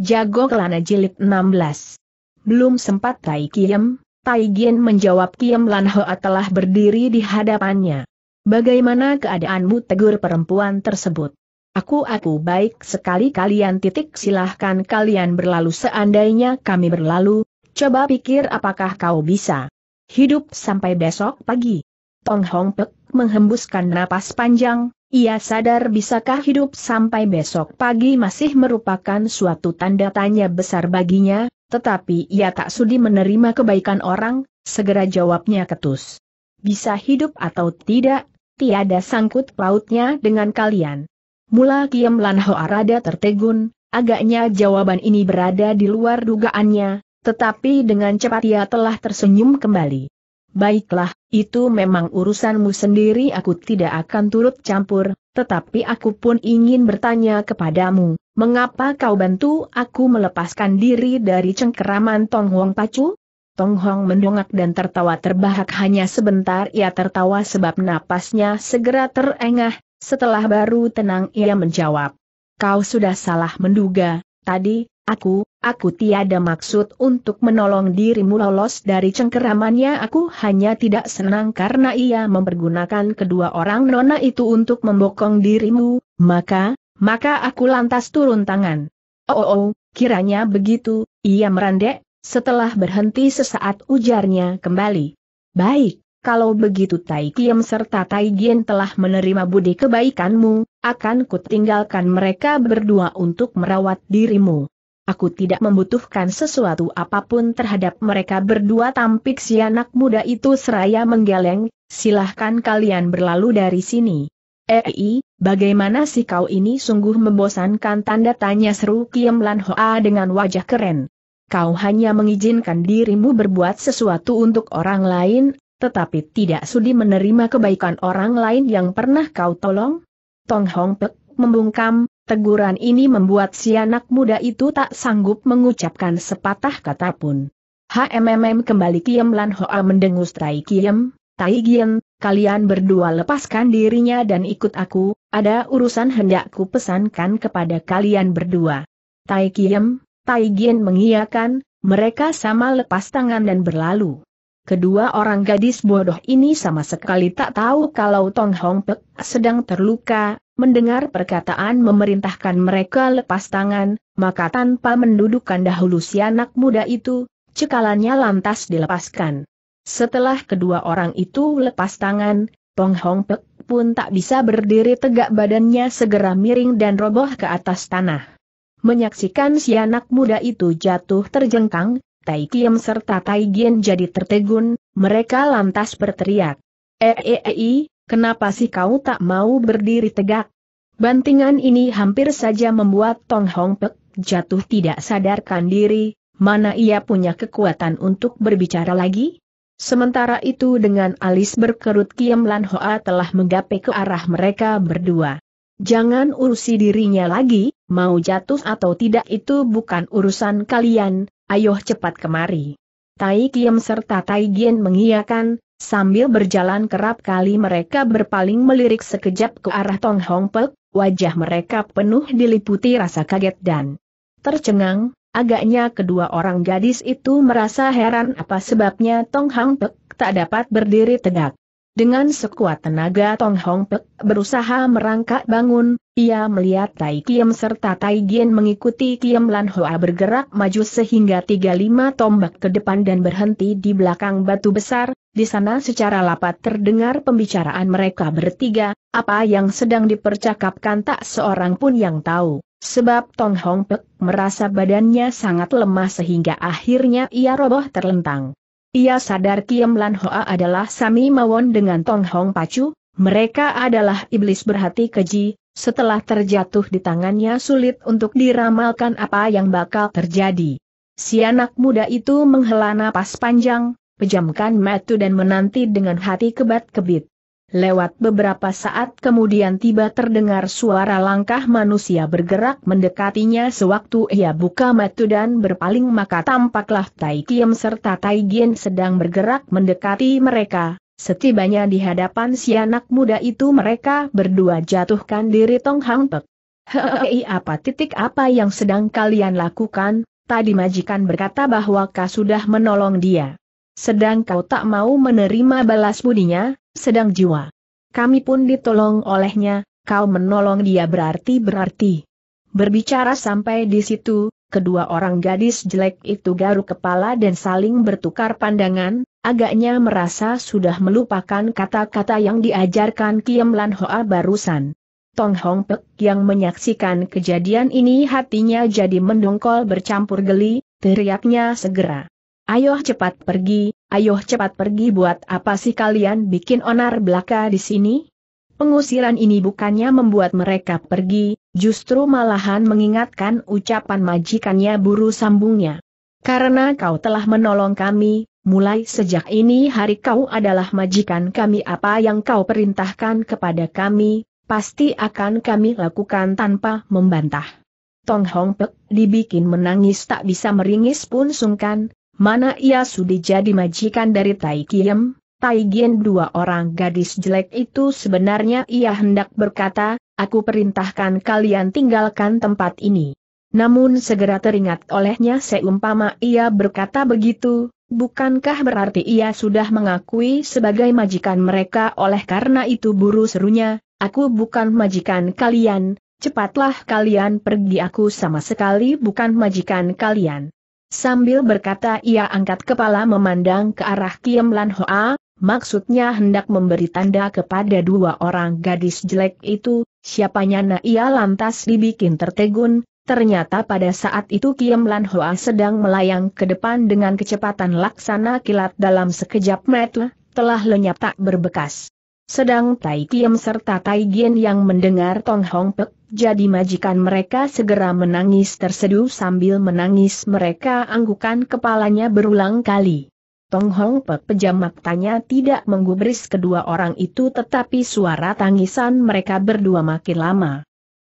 Jago Kelana Jilid 16. Belum sempat Tai Kiem, Tai Gien menjawab Kiem Lan Hoa telah berdiri di hadapannya. Bagaimana keadaanmu tegur perempuan tersebut? Aku-aku baik sekali kalian titik silahkan kalian berlalu seandainya kami berlalu, coba pikir apakah kau bisa hidup sampai besok pagi. Tong Hong Pek menghembuskan napas panjang, ia sadar bisakah hidup sampai besok pagi masih merupakan suatu tanda tanya besar baginya, tetapi ia tak sudi menerima kebaikan orang, segera jawabnya ketus. Bisa hidup atau tidak, tiada sangkut pautnya dengan kalian. Mula Kiam Lan Arada tertegun, agaknya jawaban ini berada di luar dugaannya, tetapi dengan cepat ia telah tersenyum kembali. Baiklah, itu memang urusanmu sendiri aku tidak akan turut campur, tetapi aku pun ingin bertanya kepadamu, mengapa kau bantu aku melepaskan diri dari cengkeraman Tong Hong Pacu? Tong Hong mendongak dan tertawa terbahak hanya sebentar ia tertawa sebab napasnya segera terengah, setelah baru tenang ia menjawab. Kau sudah salah menduga, tadi, Aku, aku tiada maksud untuk menolong dirimu lolos dari cengkeramannya aku hanya tidak senang karena ia mempergunakan kedua orang nona itu untuk membokong dirimu, maka, maka aku lantas turun tangan. Oh, oh, oh kiranya begitu, ia merandek, setelah berhenti sesaat ujarnya kembali. Baik, kalau begitu Tai Kiem serta Tai Gien telah menerima budi kebaikanmu, akan kutinggalkan mereka berdua untuk merawat dirimu. Aku tidak membutuhkan sesuatu apapun terhadap mereka berdua tampik si anak muda itu seraya menggeleng, silahkan kalian berlalu dari sini. Ei, eh, bagaimana si kau ini sungguh membosankan tanda tanya seru Kiem Lan Hoa dengan wajah keren. Kau hanya mengizinkan dirimu berbuat sesuatu untuk orang lain, tetapi tidak sudi menerima kebaikan orang lain yang pernah kau tolong? Tong Hong Pek membungkam, Teguran ini membuat si anak muda itu tak sanggup mengucapkan sepatah kata pun. HMMM kembali Kiem Lan Hoa mendengus Tai Kiem, Tai Gien, kalian berdua lepaskan dirinya dan ikut aku, ada urusan hendakku pesankan kepada kalian berdua. Tai Kiem, Tai Gien mengiakan. mereka sama lepas tangan dan berlalu. Kedua orang gadis bodoh ini sama sekali tak tahu kalau Tong Hong Pek sedang terluka, Mendengar perkataan memerintahkan mereka lepas tangan, maka tanpa mendudukan dahulu si anak muda itu, cekalannya lantas dilepaskan. Setelah kedua orang itu lepas tangan, Pong Hong Pek pun tak bisa berdiri tegak badannya segera miring dan roboh ke atas tanah. Menyaksikan si anak muda itu jatuh terjengkang, Tai Kiem serta Tai Gien jadi tertegun, mereka lantas berteriak. -e Kenapa sih kau tak mau berdiri tegak? Bantingan ini hampir saja membuat Tong Hong Pek jatuh tidak sadarkan diri, mana ia punya kekuatan untuk berbicara lagi? Sementara itu dengan alis berkerut Kiam Lan Hoa telah menggapai ke arah mereka berdua. Jangan urusi dirinya lagi, mau jatuh atau tidak itu bukan urusan kalian, ayo cepat kemari. Tai Kiam serta Tai Gien mengiyakan, Sambil berjalan kerap kali mereka berpaling melirik sekejap ke arah Tong Hong Pek, wajah mereka penuh diliputi rasa kaget dan tercengang, agaknya kedua orang gadis itu merasa heran apa sebabnya Tong Hong Pek tak dapat berdiri tegak. Dengan sekuat tenaga Tong Hong Pek berusaha merangkak bangun, ia melihat Tai Kiem serta Tai Gien mengikuti Kiem Lan Hoa bergerak maju sehingga 35 tombak ke depan dan berhenti di belakang batu besar, di sana secara lapat terdengar pembicaraan mereka bertiga, apa yang sedang dipercakapkan tak seorang pun yang tahu. Sebab Tong Hong Pek merasa badannya sangat lemah sehingga akhirnya ia roboh terlentang. Ia sadar Kiem Lan Hoa adalah Sami Mawon dengan Tong Hong Pacu, mereka adalah iblis berhati keji, setelah terjatuh di tangannya sulit untuk diramalkan apa yang bakal terjadi. Si anak muda itu menghela napas panjang, pejamkan mata dan menanti dengan hati kebat-kebit. Lewat beberapa saat kemudian tiba terdengar suara langkah manusia bergerak mendekatinya sewaktu ia buka mata dan berpaling maka tampaklah Tai Kiem serta Tai Gien sedang bergerak mendekati mereka. Setibanya di hadapan si anak muda itu mereka berdua jatuhkan diri Tong Hang Pek. Hei apa titik apa yang sedang kalian lakukan? Tadi majikan berkata bahwa kau sudah menolong dia. Sedang kau tak mau menerima balas budinya, sedang jiwa. Kami pun ditolong olehnya, kau menolong dia berarti-berarti. Berbicara sampai di situ, kedua orang gadis jelek itu garuk kepala dan saling bertukar pandangan, agaknya merasa sudah melupakan kata-kata yang diajarkan Kiam Lan Hoa barusan. Tong Hong Pek yang menyaksikan kejadian ini hatinya jadi mendongkol bercampur geli, teriaknya segera. Ayo cepat pergi, Ayo cepat pergi buat apa sih kalian bikin onar belaka di sini? Pengusiran ini bukannya membuat mereka pergi, justru malahan mengingatkan ucapan majikannya buru sambungnya. Karena kau telah menolong kami, mulai sejak ini hari kau adalah majikan kami apa yang kau perintahkan kepada kami, pasti akan kami lakukan tanpa membantah. Tong Hong Pek dibikin menangis tak bisa meringis pun sungkan, mana ia sudi jadi majikan dari Tai Kiem, Tai Gien dua orang gadis jelek itu sebenarnya ia hendak berkata, aku perintahkan kalian tinggalkan tempat ini. Namun segera teringat olehnya seumpama ia berkata begitu, bukankah berarti ia sudah mengakui sebagai majikan mereka oleh karena itu buru serunya, aku bukan majikan kalian, cepatlah kalian pergi aku sama sekali bukan majikan kalian. Sambil berkata ia angkat kepala memandang ke arah Kiem Lan Hoa, maksudnya hendak memberi tanda kepada dua orang gadis jelek itu, siapanya na ia lantas dibikin tertegun, ternyata pada saat itu Kiem Lan Hoa sedang melayang ke depan dengan kecepatan laksana kilat dalam sekejap mata, telah lenyap tak berbekas. Sedang Tai Tiem serta Tai Gien yang mendengar Tong Hong Pek, jadi majikan mereka segera menangis terseduh sambil menangis mereka anggukan kepalanya berulang kali. Tong Hong Pek pejam matanya tidak menggubris kedua orang itu tetapi suara tangisan mereka berdua makin lama.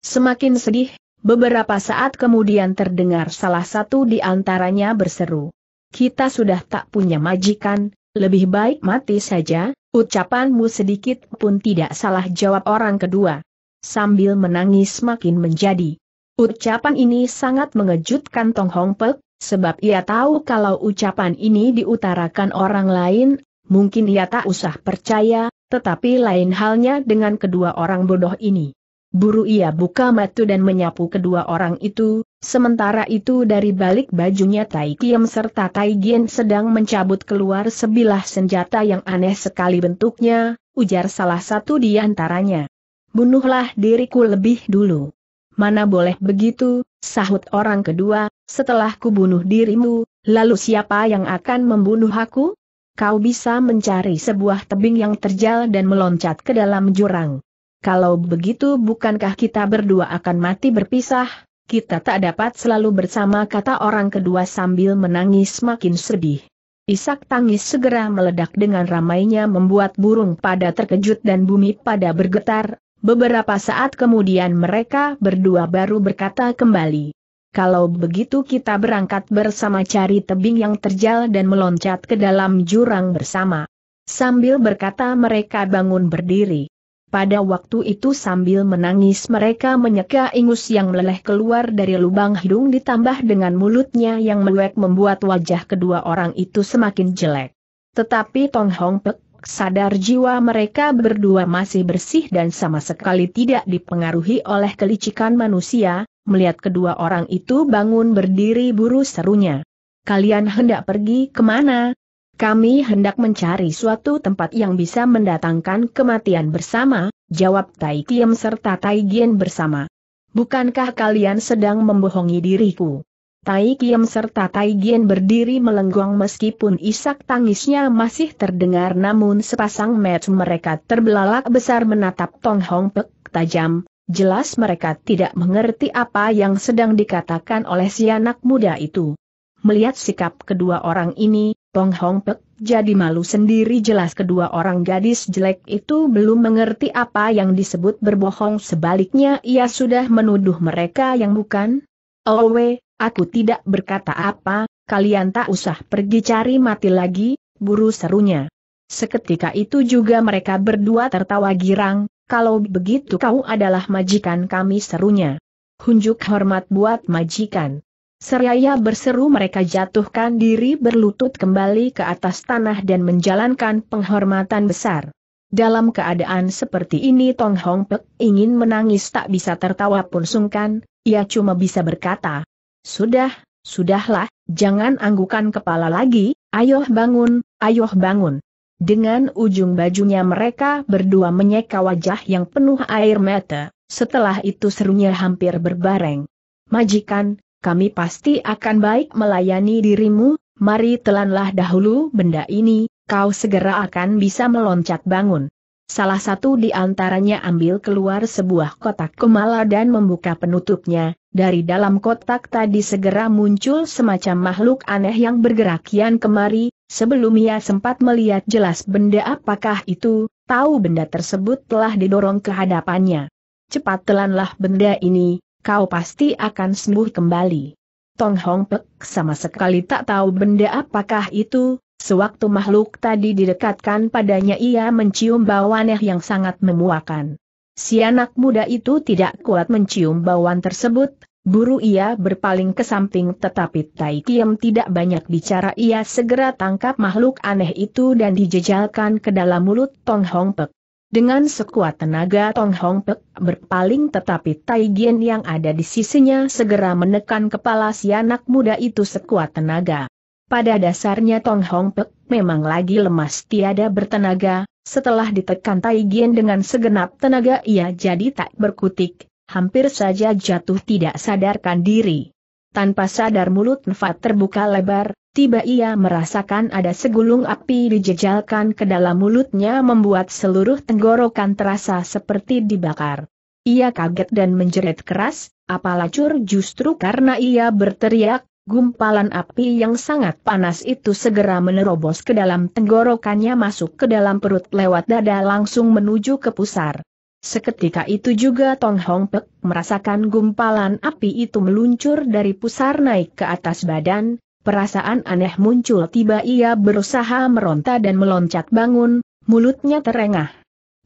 Semakin sedih, beberapa saat kemudian terdengar salah satu di antaranya berseru. Kita sudah tak punya majikan, lebih baik mati saja, ucapanmu sedikit pun tidak salah jawab orang kedua. Sambil menangis makin menjadi. Ucapan ini sangat mengejutkan Tong Hong Pek, sebab ia tahu kalau ucapan ini diutarakan orang lain, mungkin ia tak usah percaya, tetapi lain halnya dengan kedua orang bodoh ini. Buru ia buka mata dan menyapu kedua orang itu, Sementara itu dari balik bajunya Tai Kiem serta Tai Gien sedang mencabut keluar sebilah senjata yang aneh sekali bentuknya, ujar salah satu di antaranya. Bunuhlah diriku lebih dulu. Mana boleh begitu, sahut orang kedua, setelah kubunuh dirimu, lalu siapa yang akan membunuh aku? Kau bisa mencari sebuah tebing yang terjal dan meloncat ke dalam jurang. Kalau begitu bukankah kita berdua akan mati berpisah? Kita tak dapat selalu bersama kata orang kedua sambil menangis makin sedih. Isak tangis segera meledak dengan ramainya membuat burung pada terkejut dan bumi pada bergetar, beberapa saat kemudian mereka berdua baru berkata kembali. Kalau begitu kita berangkat bersama cari tebing yang terjal dan meloncat ke dalam jurang bersama. Sambil berkata mereka bangun berdiri. Pada waktu itu sambil menangis mereka menyeka ingus yang meleleh keluar dari lubang hidung ditambah dengan mulutnya yang meluek membuat wajah kedua orang itu semakin jelek. Tetapi Tong Hong Pek sadar jiwa mereka berdua masih bersih dan sama sekali tidak dipengaruhi oleh kelicikan manusia, melihat kedua orang itu bangun berdiri buru serunya. Kalian hendak pergi kemana, kami hendak mencari suatu tempat yang bisa mendatangkan kematian bersama, jawab Tai Kiem serta Tai Gien bersama. Bukankah kalian sedang membohongi diriku? Tai Kiem serta Tai Gien berdiri melenggong meskipun isak tangisnya masih terdengar namun sepasang match mereka terbelalak besar menatap Tong Hong Pek tajam, jelas mereka tidak mengerti apa yang sedang dikatakan oleh si anak muda itu. Melihat sikap kedua orang ini, Pong Hong Pek, jadi malu sendiri jelas kedua orang gadis jelek itu belum mengerti apa yang disebut berbohong sebaliknya ia sudah menuduh mereka yang bukan. Oh aku tidak berkata apa, kalian tak usah pergi cari mati lagi, buru serunya. Seketika itu juga mereka berdua tertawa girang, kalau begitu kau adalah majikan kami serunya. Hunjuk hormat buat majikan. Seraya berseru mereka jatuhkan diri berlutut kembali ke atas tanah dan menjalankan penghormatan besar. Dalam keadaan seperti ini Tong Hong Pek ingin menangis tak bisa tertawa pun sungkan, ia cuma bisa berkata, Sudah, sudahlah, jangan anggukan kepala lagi, ayo bangun, ayo bangun. Dengan ujung bajunya mereka berdua menyeka wajah yang penuh air mata, setelah itu serunya hampir berbareng. Majikan, kami pasti akan baik melayani dirimu, mari telanlah dahulu benda ini, kau segera akan bisa meloncat bangun. Salah satu di antaranya ambil keluar sebuah kotak kemala dan membuka penutupnya, dari dalam kotak tadi segera muncul semacam makhluk aneh yang bergerak kian kemari, sebelum ia sempat melihat jelas benda apakah itu, tahu benda tersebut telah didorong ke hadapannya. Cepat telanlah benda ini, kau pasti akan sembuh kembali. Tong Hong Pek sama sekali tak tahu benda apakah itu, sewaktu makhluk tadi didekatkan padanya ia mencium bau aneh yang sangat memuakan. Si anak muda itu tidak kuat mencium bauan tersebut, buru ia berpaling ke samping tetapi Tai Kiem tidak banyak bicara ia segera tangkap makhluk aneh itu dan dijejalkan ke dalam mulut Tong Hong Pek. Dengan sekuat tenaga Tong Hong Pek berpaling tetapi Tai Gien yang ada di sisinya segera menekan kepala si anak muda itu sekuat tenaga. Pada dasarnya Tong Hong Pek memang lagi lemas tiada bertenaga, setelah ditekan Tai Gien dengan segenap tenaga ia jadi tak berkutik, hampir saja jatuh tidak sadarkan diri. Tanpa sadar mulut Nfat terbuka lebar, tiba ia merasakan ada segulung api dijejalkan ke dalam mulutnya membuat seluruh tenggorokan terasa seperti dibakar. Ia kaget dan menjerit keras, apalacur justru karena ia berteriak, gumpalan api yang sangat panas itu segera menerobos ke dalam tenggorokannya masuk ke dalam perut lewat dada langsung menuju ke pusar. Seketika itu juga Tong Hong Pek merasakan gumpalan api itu meluncur dari pusar naik ke atas badan, perasaan aneh muncul tiba ia berusaha meronta dan meloncat bangun, mulutnya terengah.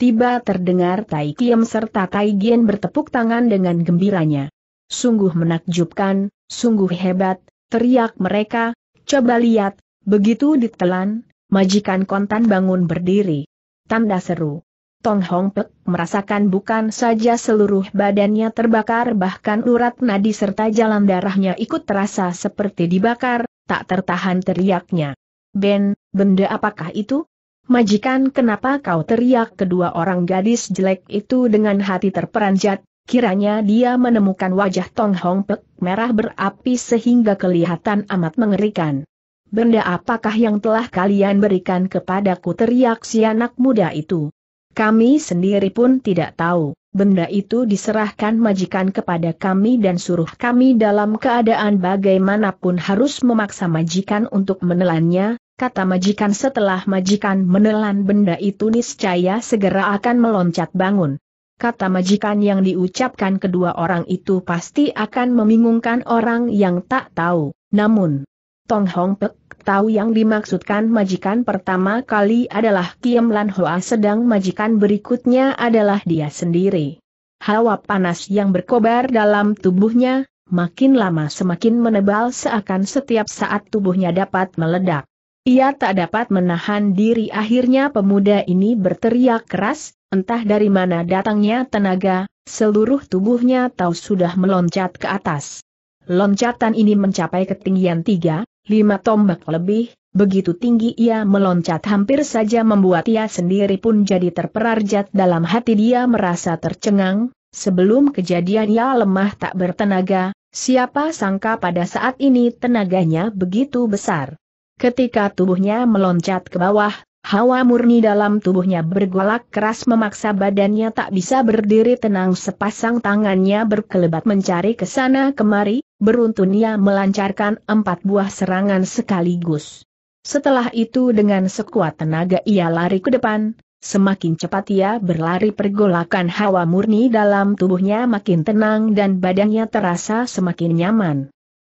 Tiba terdengar Tai Kiem serta Tai Gien bertepuk tangan dengan gembiranya. Sungguh menakjubkan, sungguh hebat, teriak mereka, coba lihat, begitu ditelan, majikan kontan bangun berdiri. Tanda seru. Tong Hong Pek merasakan bukan saja seluruh badannya terbakar bahkan urat nadi serta jalan darahnya ikut terasa seperti dibakar, tak tertahan teriaknya. Ben, benda apakah itu? Majikan kenapa kau teriak kedua orang gadis jelek itu dengan hati terperanjat, kiranya dia menemukan wajah Tong Hong Pek merah berapi sehingga kelihatan amat mengerikan. Benda apakah yang telah kalian berikan kepadaku teriak si anak muda itu? Kami sendiri pun tidak tahu, benda itu diserahkan majikan kepada kami dan suruh kami dalam keadaan bagaimanapun harus memaksa majikan untuk menelannya, kata majikan setelah majikan menelan benda itu niscaya segera akan meloncat bangun. Kata majikan yang diucapkan kedua orang itu pasti akan membingungkan orang yang tak tahu, namun Tong Hong Pek tahu yang dimaksudkan majikan pertama kali adalah Kiem Lan Hoa sedang majikan berikutnya adalah dia sendiri. Hawa panas yang berkobar dalam tubuhnya, makin lama semakin menebal seakan setiap saat tubuhnya dapat meledak. Ia tak dapat menahan diri akhirnya pemuda ini berteriak keras, entah dari mana datangnya tenaga, seluruh tubuhnya tahu sudah meloncat ke atas. Loncatan ini mencapai ketinggian tiga, Lima tombak lebih, begitu tinggi ia meloncat hampir saja membuat ia sendiri pun jadi terperarjat dalam hati dia merasa tercengang, sebelum kejadian ia lemah tak bertenaga, siapa sangka pada saat ini tenaganya begitu besar. Ketika tubuhnya meloncat ke bawah, Hawa murni dalam tubuhnya bergolak keras memaksa badannya tak bisa berdiri tenang sepasang tangannya berkelebat mencari ke sana kemari, beruntun ia melancarkan empat buah serangan sekaligus. Setelah itu dengan sekuat tenaga ia lari ke depan, semakin cepat ia berlari pergolakan hawa murni dalam tubuhnya makin tenang dan badannya terasa semakin nyaman.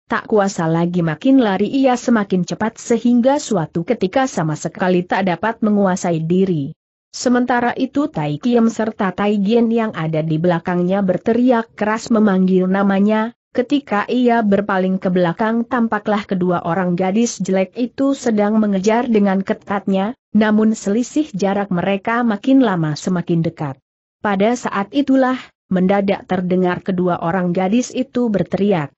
Tak kuasa lagi makin lari ia semakin cepat sehingga suatu ketika sama sekali tak dapat menguasai diri. Sementara itu Tai Kiem serta Tai Gien yang ada di belakangnya berteriak keras memanggil namanya, ketika ia berpaling ke belakang tampaklah kedua orang gadis jelek itu sedang mengejar dengan ketatnya, namun selisih jarak mereka makin lama semakin dekat. Pada saat itulah, mendadak terdengar kedua orang gadis itu berteriak.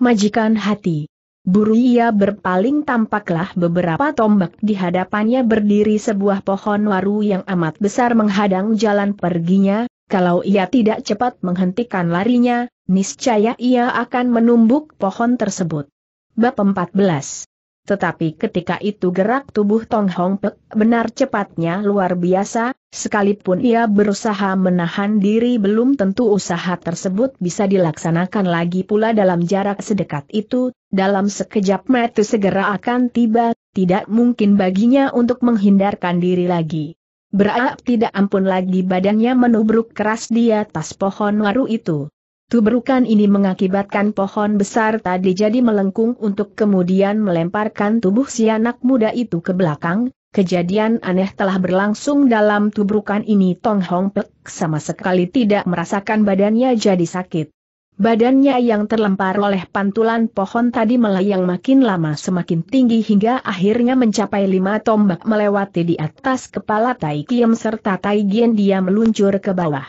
Majikan hati. Buru ia berpaling tampaklah beberapa tombak di hadapannya berdiri sebuah pohon waru yang amat besar menghadang jalan perginya, kalau ia tidak cepat menghentikan larinya, niscaya ia akan menumbuk pohon tersebut. Bab 14 tetapi ketika itu gerak tubuh Tong Hong Pek benar cepatnya luar biasa, Sekalipun ia berusaha menahan diri belum tentu usaha tersebut bisa dilaksanakan lagi pula dalam jarak sedekat itu, dalam sekejap mata segera akan tiba, tidak mungkin baginya untuk menghindarkan diri lagi. Berak tidak ampun lagi badannya menubruk keras di atas pohon waru itu. Tubrukan ini mengakibatkan pohon besar tadi jadi melengkung untuk kemudian melemparkan tubuh si anak muda itu ke belakang, Kejadian aneh telah berlangsung dalam tubrukan ini Tong Hong Pek sama sekali tidak merasakan badannya jadi sakit. Badannya yang terlempar oleh pantulan pohon tadi melayang makin lama semakin tinggi hingga akhirnya mencapai lima tombak melewati di atas kepala Tai Kiem serta Tai Gien dia meluncur ke bawah.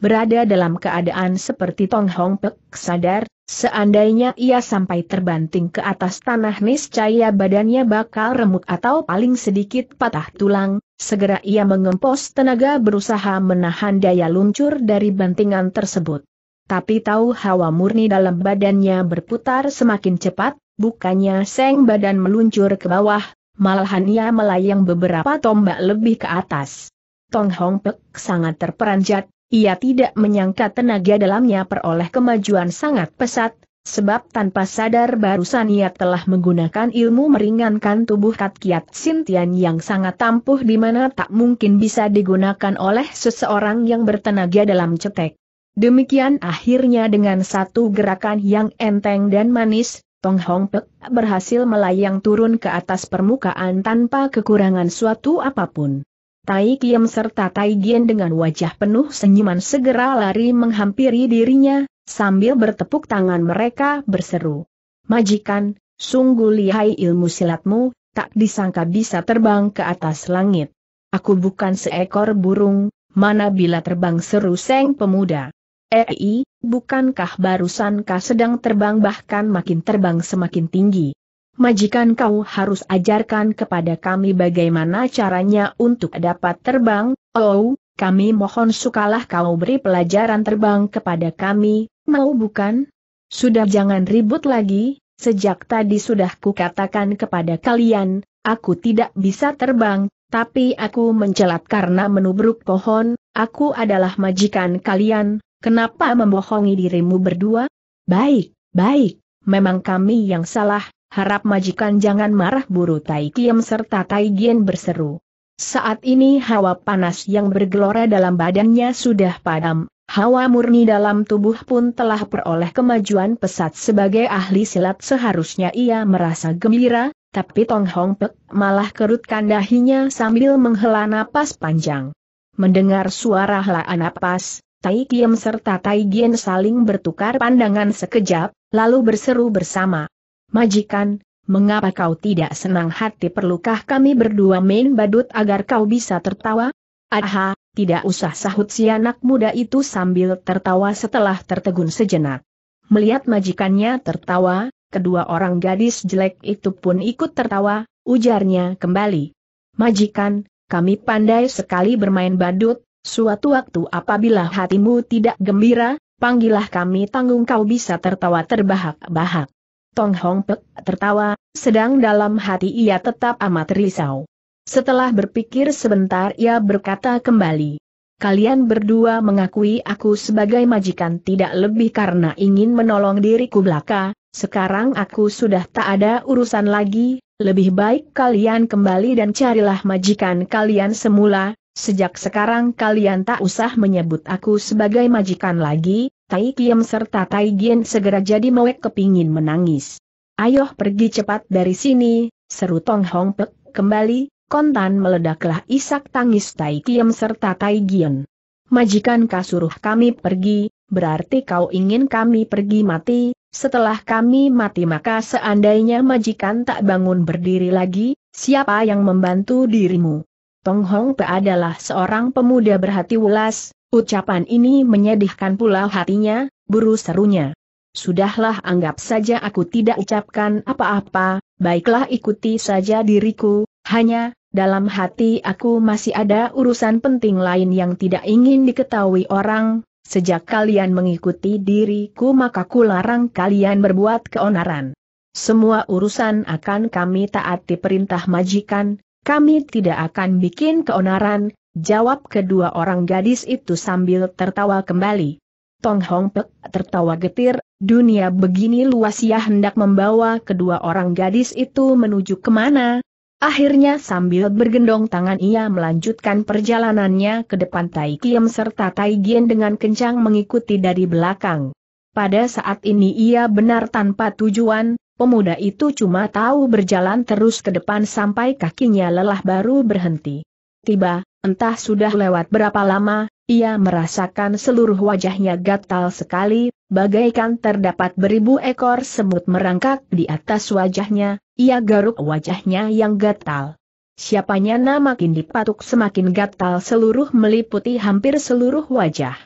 Berada dalam keadaan seperti Tong Hong Pek sadar, Seandainya ia sampai terbanting ke atas tanah niscaya badannya bakal remuk atau paling sedikit patah tulang, segera ia mengempos tenaga berusaha menahan daya luncur dari bantingan tersebut. Tapi tahu hawa murni dalam badannya berputar semakin cepat, bukannya seng badan meluncur ke bawah, malahan ia melayang beberapa tombak lebih ke atas. Tong Hong Pek sangat terperanjat, ia tidak menyangka tenaga dalamnya peroleh kemajuan sangat pesat, sebab tanpa sadar barusan ia telah menggunakan ilmu meringankan tubuh Katkiat Sintian yang sangat tampuh di mana tak mungkin bisa digunakan oleh seseorang yang bertenaga dalam cetek. Demikian akhirnya dengan satu gerakan yang enteng dan manis, Tong Hong Pek berhasil melayang turun ke atas permukaan tanpa kekurangan suatu apapun. Tai Kiem serta Tai Gien dengan wajah penuh senyuman segera lari menghampiri dirinya, sambil bertepuk tangan mereka berseru. Majikan, sungguh lihai ilmu silatmu, tak disangka bisa terbang ke atas langit. Aku bukan seekor burung, mana bila terbang seru seng pemuda. Ei, eh, bukankah barusan kah sedang terbang bahkan makin terbang semakin tinggi? majikan kau harus ajarkan kepada kami bagaimana caranya untuk dapat terbang, oh, kami mohon sukalah kau beri pelajaran terbang kepada kami, mau bukan? Sudah jangan ribut lagi, sejak tadi sudah kukatakan kepada kalian, aku tidak bisa terbang, tapi aku mencelat karena menubruk pohon, aku adalah majikan kalian, kenapa membohongi dirimu berdua? Baik, baik, memang kami yang salah, harap majikan jangan marah buru Tai Kiem serta Tai Gien berseru. Saat ini hawa panas yang bergelora dalam badannya sudah padam, hawa murni dalam tubuh pun telah peroleh kemajuan pesat sebagai ahli silat seharusnya ia merasa gembira, tapi Tong Hong Pek malah kerutkan dahinya sambil menghela napas panjang. Mendengar suara helaan napas, Tai Kiem serta Tai Gien saling bertukar pandangan sekejap, lalu berseru bersama. Majikan, mengapa kau tidak senang hati perlukah kami berdua main badut agar kau bisa tertawa? Aha, tidak usah sahut si anak muda itu sambil tertawa setelah tertegun sejenak. Melihat majikannya tertawa, kedua orang gadis jelek itu pun ikut tertawa, ujarnya kembali. Majikan, kami pandai sekali bermain badut, suatu waktu apabila hatimu tidak gembira, panggillah kami tanggung kau bisa tertawa terbahak-bahak. Tong Hong Pek tertawa, sedang dalam hati ia tetap amat risau. Setelah berpikir sebentar ia berkata kembali. Kalian berdua mengakui aku sebagai majikan tidak lebih karena ingin menolong diriku belaka, sekarang aku sudah tak ada urusan lagi, lebih baik kalian kembali dan carilah majikan kalian semula, sejak sekarang kalian tak usah menyebut aku sebagai majikan lagi, Tai Kiem serta Tai Gien segera jadi mewek kepingin menangis. Ayo pergi cepat dari sini, seru Tong Hong Pek, kembali, kontan meledaklah isak tangis Tai Kiem serta Tai Gien. Majikan kasuruh kami pergi, berarti kau ingin kami pergi mati, setelah kami mati maka seandainya majikan tak bangun berdiri lagi, siapa yang membantu dirimu? Tong Hong Pe adalah seorang pemuda berhati ulas, ucapan ini menyedihkan pula hatinya, buru serunya. Sudahlah anggap saja aku tidak ucapkan apa-apa, baiklah ikuti saja diriku, hanya, dalam hati aku masih ada urusan penting lain yang tidak ingin diketahui orang, sejak kalian mengikuti diriku maka larang kalian berbuat keonaran. Semua urusan akan kami taati perintah majikan, kami tidak akan bikin keonaran, jawab kedua orang gadis itu sambil tertawa kembali. Tong Hong Pek tertawa getir, dunia begini luas ia hendak membawa kedua orang gadis itu menuju kemana? Akhirnya sambil bergendong tangan ia melanjutkan perjalanannya ke depan Tai Kiem serta Tai Gien dengan kencang mengikuti dari belakang. Pada saat ini ia benar tanpa tujuan, Pemuda itu cuma tahu berjalan terus ke depan sampai kakinya lelah baru berhenti. Tiba, entah sudah lewat berapa lama, ia merasakan seluruh wajahnya gatal sekali, bagaikan terdapat beribu ekor semut merangkak di atas wajahnya, ia garuk wajahnya yang gatal. Siapanya nama makin dipatuk semakin gatal seluruh meliputi hampir seluruh wajah.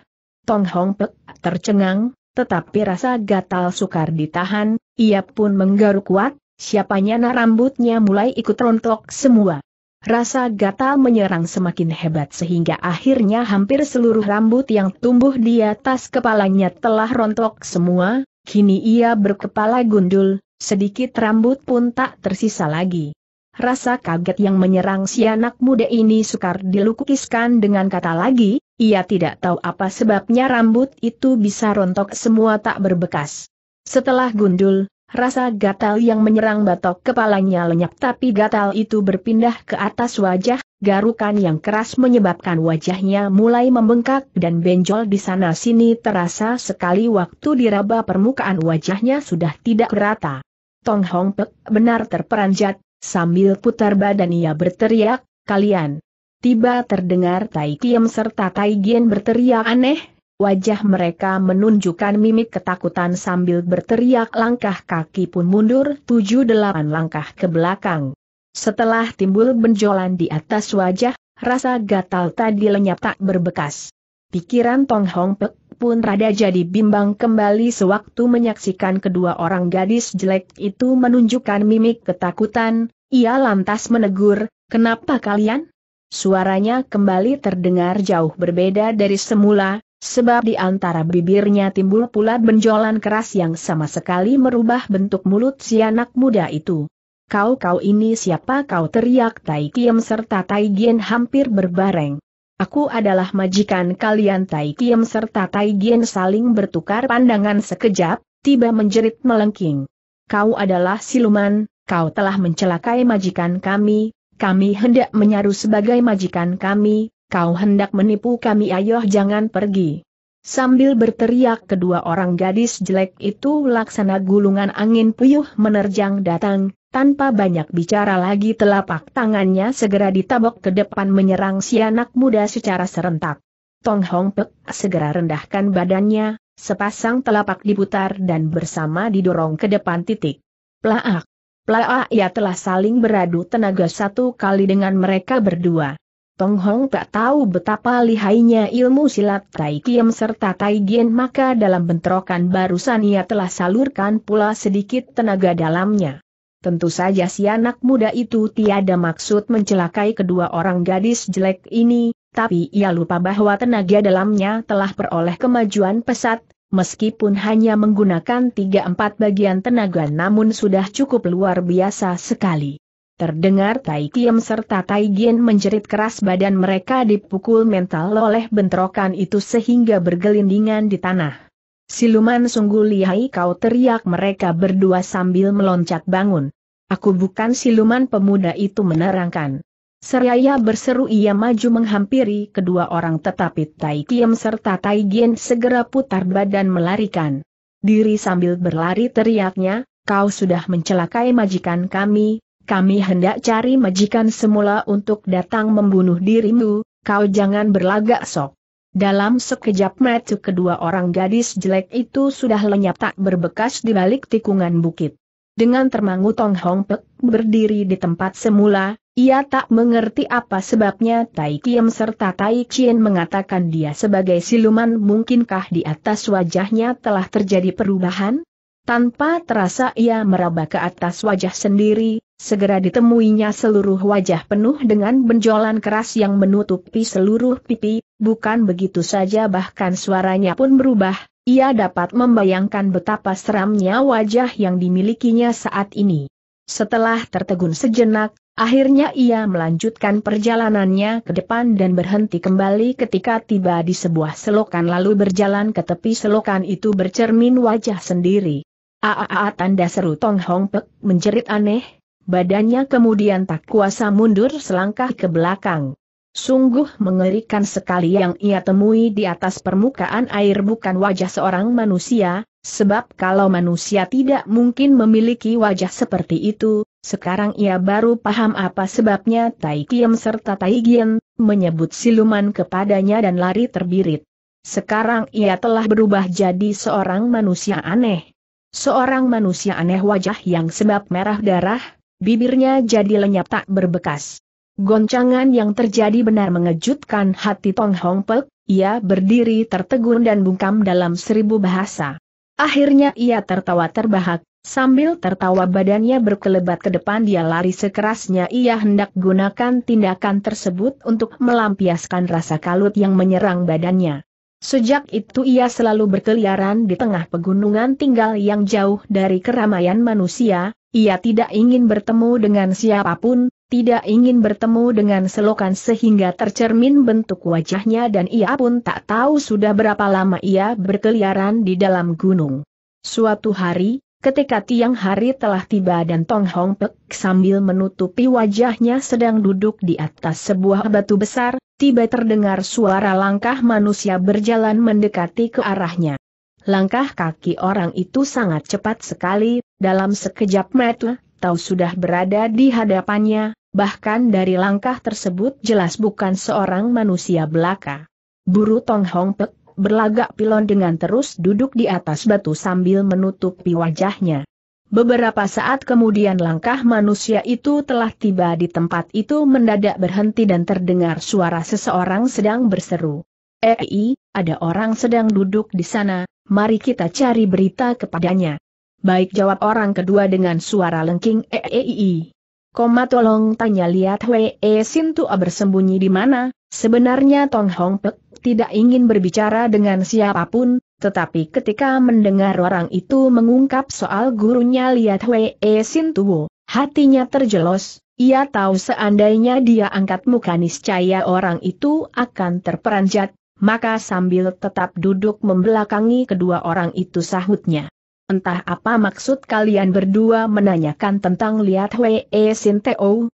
Tong Hong Pek tercengang, tetapi rasa gatal sukar ditahan, ia pun menggaruk kuat, siapanya na rambutnya mulai ikut rontok semua. Rasa gatal menyerang semakin hebat sehingga akhirnya hampir seluruh rambut yang tumbuh di atas kepalanya telah rontok semua, kini ia berkepala gundul, sedikit rambut pun tak tersisa lagi. Rasa kaget yang menyerang si anak muda ini sukar dilukiskan dengan kata lagi, ia tidak tahu apa sebabnya rambut itu bisa rontok semua tak berbekas. Setelah gundul, rasa gatal yang menyerang batok kepalanya lenyap tapi gatal itu berpindah ke atas wajah, garukan yang keras menyebabkan wajahnya mulai membengkak dan benjol di sana-sini terasa sekali waktu diraba permukaan wajahnya sudah tidak rata. Tong Hong Pek benar terperanjat, sambil putar badan ia berteriak, kalian. Tiba terdengar Tai Kiem serta Tai Gien berteriak aneh, Wajah mereka menunjukkan mimik ketakutan sambil berteriak langkah kaki pun mundur tujuh delapan langkah ke belakang. Setelah timbul benjolan di atas wajah, rasa gatal tadi lenyap tak berbekas. Pikiran Tong Hong Pek pun rada jadi bimbang kembali sewaktu menyaksikan kedua orang gadis jelek itu menunjukkan mimik ketakutan, ia lantas menegur, kenapa kalian? Suaranya kembali terdengar jauh berbeda dari semula, Sebab di antara bibirnya timbul pula benjolan keras yang sama sekali merubah bentuk mulut si anak muda itu. Kau-kau ini siapa kau teriak Tai Kiem serta Tai Gien hampir berbareng. Aku adalah majikan kalian Tai Kiem serta Tai Gien saling bertukar pandangan sekejap, tiba menjerit melengking. Kau adalah siluman, kau telah mencelakai majikan kami, kami hendak menyaru sebagai majikan kami, kau hendak menipu kami ayoh jangan pergi. Sambil berteriak kedua orang gadis jelek itu laksana gulungan angin puyuh menerjang datang, tanpa banyak bicara lagi telapak tangannya segera ditabok ke depan menyerang si anak muda secara serentak. Tong Hong Pek segera rendahkan badannya, sepasang telapak diputar dan bersama didorong ke depan titik. Plaak! Plaak ia telah saling beradu tenaga satu kali dengan mereka berdua. Tong Hong tak tahu betapa lihainya ilmu silat Tai Kiem serta Tai Gien maka dalam bentrokan barusan ia telah salurkan pula sedikit tenaga dalamnya. Tentu saja si anak muda itu tiada maksud mencelakai kedua orang gadis jelek ini, tapi ia lupa bahwa tenaga dalamnya telah peroleh kemajuan pesat, meskipun hanya menggunakan 3-4 bagian tenaga namun sudah cukup luar biasa sekali. Terdengar Tai Kiem serta Tai Gien menjerit keras badan mereka dipukul mental oleh bentrokan itu sehingga bergelindingan di tanah. Siluman sungguh lihai kau teriak mereka berdua sambil meloncat bangun. Aku bukan siluman pemuda itu menerangkan. Seraya berseru ia maju menghampiri kedua orang tetapi Tai Kiem serta Tai Gien segera putar badan melarikan. Diri sambil berlari teriaknya, kau sudah mencelakai majikan kami, kami hendak cari majikan semula untuk datang membunuh dirimu, kau jangan berlagak sok. Dalam sekejap mata kedua orang gadis jelek itu sudah lenyap tak berbekas di balik tikungan bukit. Dengan termangu Tong Hong Pek berdiri di tempat semula, ia tak mengerti apa sebabnya Tai Kiem serta Tai Chien mengatakan dia sebagai siluman mungkinkah di atas wajahnya telah terjadi perubahan? Tanpa terasa ia meraba ke atas wajah sendiri, segera ditemuinya seluruh wajah penuh dengan benjolan keras yang menutupi seluruh pipi, bukan begitu saja bahkan suaranya pun berubah, ia dapat membayangkan betapa seramnya wajah yang dimilikinya saat ini. Setelah tertegun sejenak, akhirnya ia melanjutkan perjalanannya ke depan dan berhenti kembali ketika tiba di sebuah selokan lalu berjalan ke tepi selokan itu bercermin wajah sendiri. Aaa tanda seru Tong Hong Pek menjerit aneh, badannya kemudian tak kuasa mundur selangkah ke belakang. Sungguh mengerikan sekali yang ia temui di atas permukaan air bukan wajah seorang manusia, sebab kalau manusia tidak mungkin memiliki wajah seperti itu, sekarang ia baru paham apa sebabnya Tai Kiem serta Tai Gien, menyebut siluman kepadanya dan lari terbirit. Sekarang ia telah berubah jadi seorang manusia aneh Seorang manusia aneh wajah yang sebab merah darah, bibirnya jadi lenyap tak berbekas. Goncangan yang terjadi benar mengejutkan hati Tong Hong Pek, ia berdiri tertegun dan bungkam dalam seribu bahasa. Akhirnya ia tertawa terbahak, sambil tertawa badannya berkelebat ke depan dia lari sekerasnya ia hendak gunakan tindakan tersebut untuk melampiaskan rasa kalut yang menyerang badannya. Sejak itu ia selalu berkeliaran di tengah pegunungan tinggal yang jauh dari keramaian manusia, ia tidak ingin bertemu dengan siapapun, tidak ingin bertemu dengan selokan sehingga tercermin bentuk wajahnya dan ia pun tak tahu sudah berapa lama ia berkeliaran di dalam gunung. Suatu hari, Ketika tiang hari telah tiba dan Tong Hong Pek sambil menutupi wajahnya sedang duduk di atas sebuah batu besar, tiba terdengar suara langkah manusia berjalan mendekati ke arahnya. Langkah kaki orang itu sangat cepat sekali, dalam sekejap mata, tahu sudah berada di hadapannya, bahkan dari langkah tersebut jelas bukan seorang manusia belaka. Buru Tong Hong Pek berlagak pilon dengan terus duduk di atas batu sambil menutupi wajahnya. Beberapa saat kemudian langkah manusia itu telah tiba di tempat itu mendadak berhenti dan terdengar suara seseorang sedang berseru. Ei, eh, ada orang sedang duduk di sana, mari kita cari berita kepadanya. Baik jawab orang kedua dengan suara lengking Ei. Eh, eh, Koma tolong tanya lihat Wei Sintu bersembunyi di mana, sebenarnya Tong Hong Pek tidak ingin berbicara dengan siapapun, tetapi ketika mendengar orang itu mengungkap soal gurunya Liat e Sin Tuo, hatinya terjelos, ia tahu seandainya dia angkat muka niscaya orang itu akan terperanjat, maka sambil tetap duduk membelakangi kedua orang itu sahutnya. Entah apa maksud kalian berdua menanyakan tentang Liat e Sin Tuo?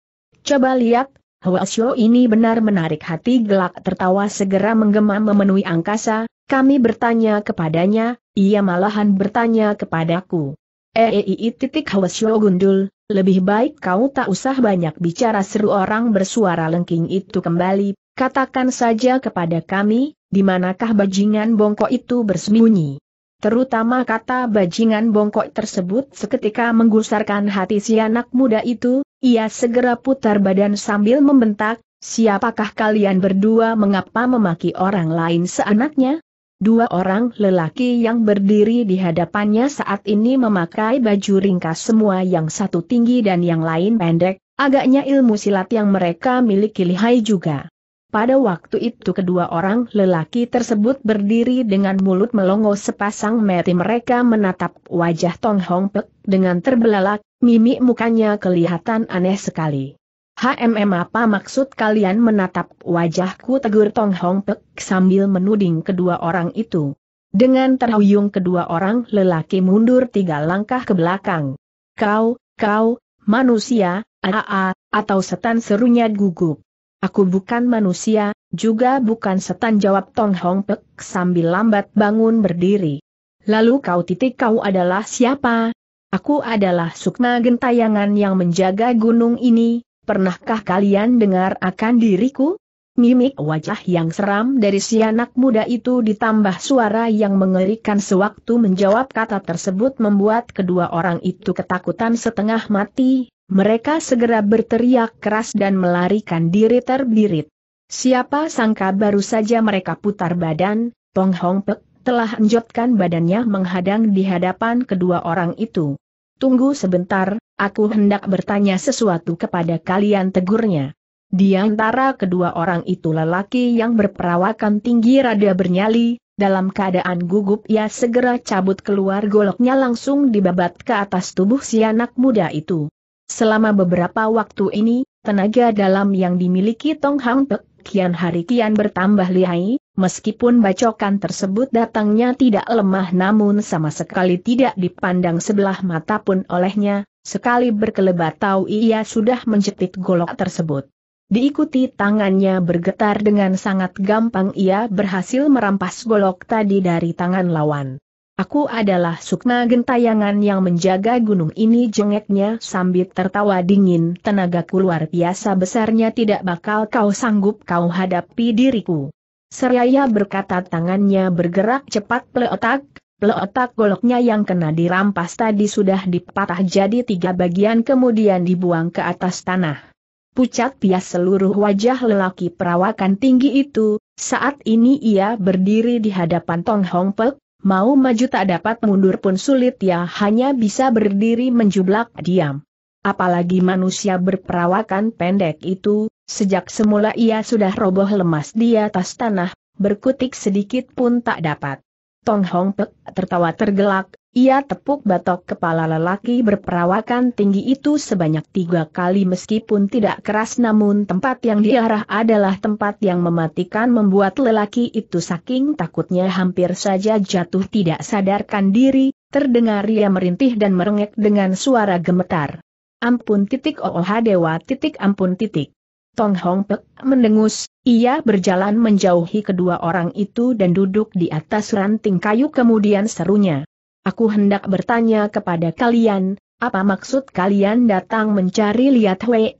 Coba lihat, Huasyo ini benar menarik hati gelak tertawa segera menggema memenuhi angkasa, kami bertanya kepadanya, ia malahan bertanya kepadaku. Eei eh, eh, eh, titik Huasyo gundul, lebih baik kau tak usah banyak bicara seru orang bersuara lengking itu kembali, katakan saja kepada kami, di manakah bajingan bongkok itu bersembunyi. Terutama kata bajingan bongkok tersebut seketika menggusarkan hati si anak muda itu, ia segera putar badan sambil membentak, siapakah kalian berdua mengapa memaki orang lain seanaknya? Dua orang lelaki yang berdiri di hadapannya saat ini memakai baju ringkas semua yang satu tinggi dan yang lain pendek, agaknya ilmu silat yang mereka miliki lihai juga. Pada waktu itu kedua orang lelaki tersebut berdiri dengan mulut melongo sepasang mata mereka menatap wajah Tong Hong Pek dengan terbelalak, mimik mukanya kelihatan aneh sekali. HMM apa maksud kalian menatap wajahku tegur Tong Hong Pek sambil menuding kedua orang itu. Dengan terhuyung kedua orang lelaki mundur tiga langkah ke belakang. Kau, kau, manusia, aa, atau setan serunya gugup. Aku bukan manusia, juga bukan setan jawab Tong Hong Pek sambil lambat bangun berdiri. Lalu kau titik kau adalah siapa? Aku adalah Sukma Gentayangan yang menjaga gunung ini, pernahkah kalian dengar akan diriku? Mimik wajah yang seram dari si anak muda itu ditambah suara yang mengerikan sewaktu menjawab kata tersebut membuat kedua orang itu ketakutan setengah mati, mereka segera berteriak keras dan melarikan diri terbirit. Siapa sangka baru saja mereka putar badan, Tong Hong Pek telah enjotkan badannya menghadang di hadapan kedua orang itu. Tunggu sebentar, aku hendak bertanya sesuatu kepada kalian tegurnya. Di antara kedua orang itu lelaki yang berperawakan tinggi rada bernyali, dalam keadaan gugup ia segera cabut keluar goloknya langsung dibabat ke atas tubuh si anak muda itu. Selama beberapa waktu ini, tenaga dalam yang dimiliki Tong Hang Pek kian hari kian bertambah lihai, meskipun bacokan tersebut datangnya tidak lemah namun sama sekali tidak dipandang sebelah mata pun olehnya, sekali berkelebat tahu ia sudah menjetit golok tersebut. Diikuti tangannya bergetar dengan sangat gampang ia berhasil merampas golok tadi dari tangan lawan. Aku adalah sukna gentayangan yang menjaga gunung ini jengeknya sambil tertawa dingin tenagaku luar biasa besarnya tidak bakal kau sanggup kau hadapi diriku. Seraya berkata tangannya bergerak cepat pleotak, pleotak goloknya yang kena dirampas tadi sudah dipatah jadi tiga bagian kemudian dibuang ke atas tanah. Pucat pias seluruh wajah lelaki perawakan tinggi itu, saat ini ia berdiri di hadapan Tong Hong Pek, mau maju tak dapat mundur pun sulit ya hanya bisa berdiri menjublak diam. Apalagi manusia berperawakan pendek itu, sejak semula ia sudah roboh lemas di atas tanah, berkutik sedikit pun tak dapat. Tong Hong Pek tertawa tergelak, ia tepuk batok kepala lelaki berperawakan tinggi itu sebanyak tiga kali meskipun tidak keras namun tempat yang diarah adalah tempat yang mematikan membuat lelaki itu saking takutnya hampir saja jatuh tidak sadarkan diri, terdengar ia merintih dan merengek dengan suara gemetar. Ampun titik oh, oh dewa titik ampun titik. Tong Hong Pek mendengus, ia berjalan menjauhi kedua orang itu dan duduk di atas ranting kayu kemudian serunya. Aku hendak bertanya kepada kalian, apa maksud kalian datang mencari lihat Wei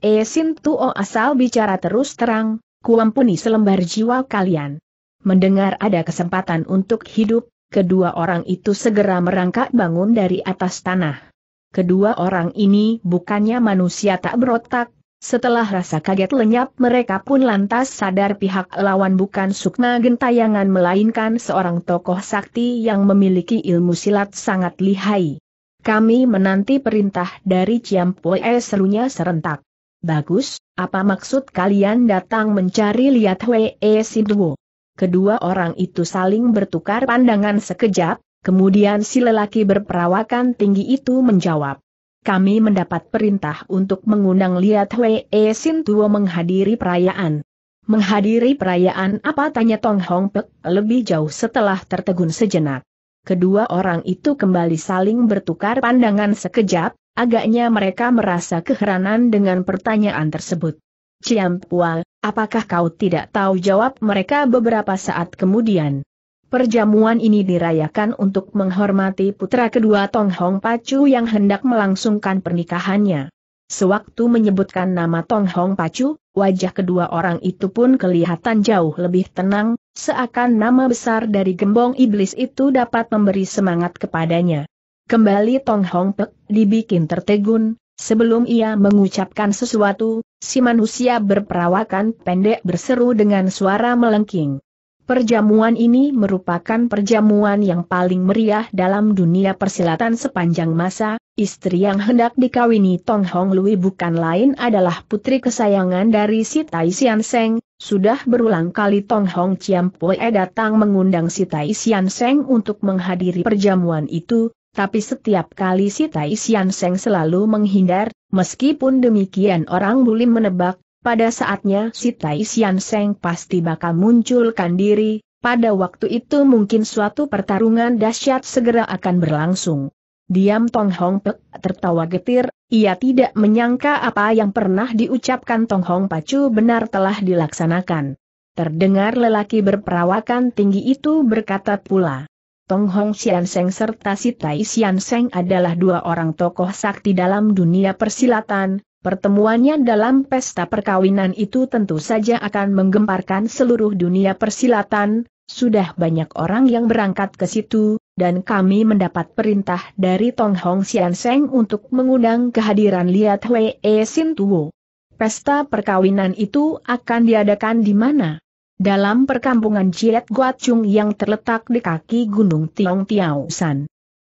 Tuo asal bicara terus terang, kuampuni selembar jiwa kalian. Mendengar ada kesempatan untuk hidup, kedua orang itu segera merangkak bangun dari atas tanah. Kedua orang ini bukannya manusia tak berotak, setelah rasa kaget lenyap mereka pun lantas sadar pihak lawan bukan Sukma Gentayangan melainkan seorang tokoh sakti yang memiliki ilmu silat sangat lihai. Kami menanti perintah dari Ciampoe serunya serentak. Bagus, apa maksud kalian datang mencari lihat Wee Sidwo? Kedua orang itu saling bertukar pandangan sekejap, kemudian si lelaki berperawakan tinggi itu menjawab kami mendapat perintah untuk mengundang Liat Hwee Sin e Tuo menghadiri perayaan. Menghadiri perayaan apa tanya Tong Hong Pek lebih jauh setelah tertegun sejenak. Kedua orang itu kembali saling bertukar pandangan sekejap, agaknya mereka merasa keheranan dengan pertanyaan tersebut. Ciampual, apakah kau tidak tahu jawab mereka beberapa saat kemudian? Perjamuan ini dirayakan untuk menghormati putra kedua Tong Hong Pacu yang hendak melangsungkan pernikahannya. Sewaktu menyebutkan nama Tong Hong Pacu, wajah kedua orang itu pun kelihatan jauh lebih tenang, seakan nama besar dari gembong iblis itu dapat memberi semangat kepadanya. Kembali Tong Hong Pek dibikin tertegun, Sebelum ia mengucapkan sesuatu, si manusia berperawakan pendek berseru dengan suara melengking. Perjamuan ini merupakan perjamuan yang paling meriah dalam dunia persilatan sepanjang masa, istri yang hendak dikawini Tong Hong Lui bukan lain adalah putri kesayangan dari si Tai Sian Seng, sudah berulang kali Tong Hong Chiam Poe datang mengundang si Tai Sian Seng untuk menghadiri perjamuan itu, tapi setiap kali si Tai Sian Seng selalu menghindar, meskipun demikian orang bulim menebak pada saatnya si Tai Sian Seng pasti bakal munculkan diri, pada waktu itu mungkin suatu pertarungan dahsyat segera akan berlangsung. Diam Tong Hong Pek tertawa getir, ia tidak menyangka apa yang pernah diucapkan Tong Hong Pacu benar telah dilaksanakan. Terdengar lelaki berperawakan tinggi itu berkata pula. Tong Hong Sian Seng serta si Tai Sian Seng adalah dua orang tokoh sakti dalam dunia persilatan, Pertemuannya dalam pesta perkawinan itu tentu saja akan menggemparkan seluruh dunia persilatan, sudah banyak orang yang berangkat ke situ, dan kami mendapat perintah dari Tong Hong Sian Seng untuk mengundang kehadiran Liat E Sin Tuo. Pesta perkawinan itu akan diadakan di mana? Dalam perkampungan Jiet Guat Chung yang terletak di kaki Gunung Tiong San.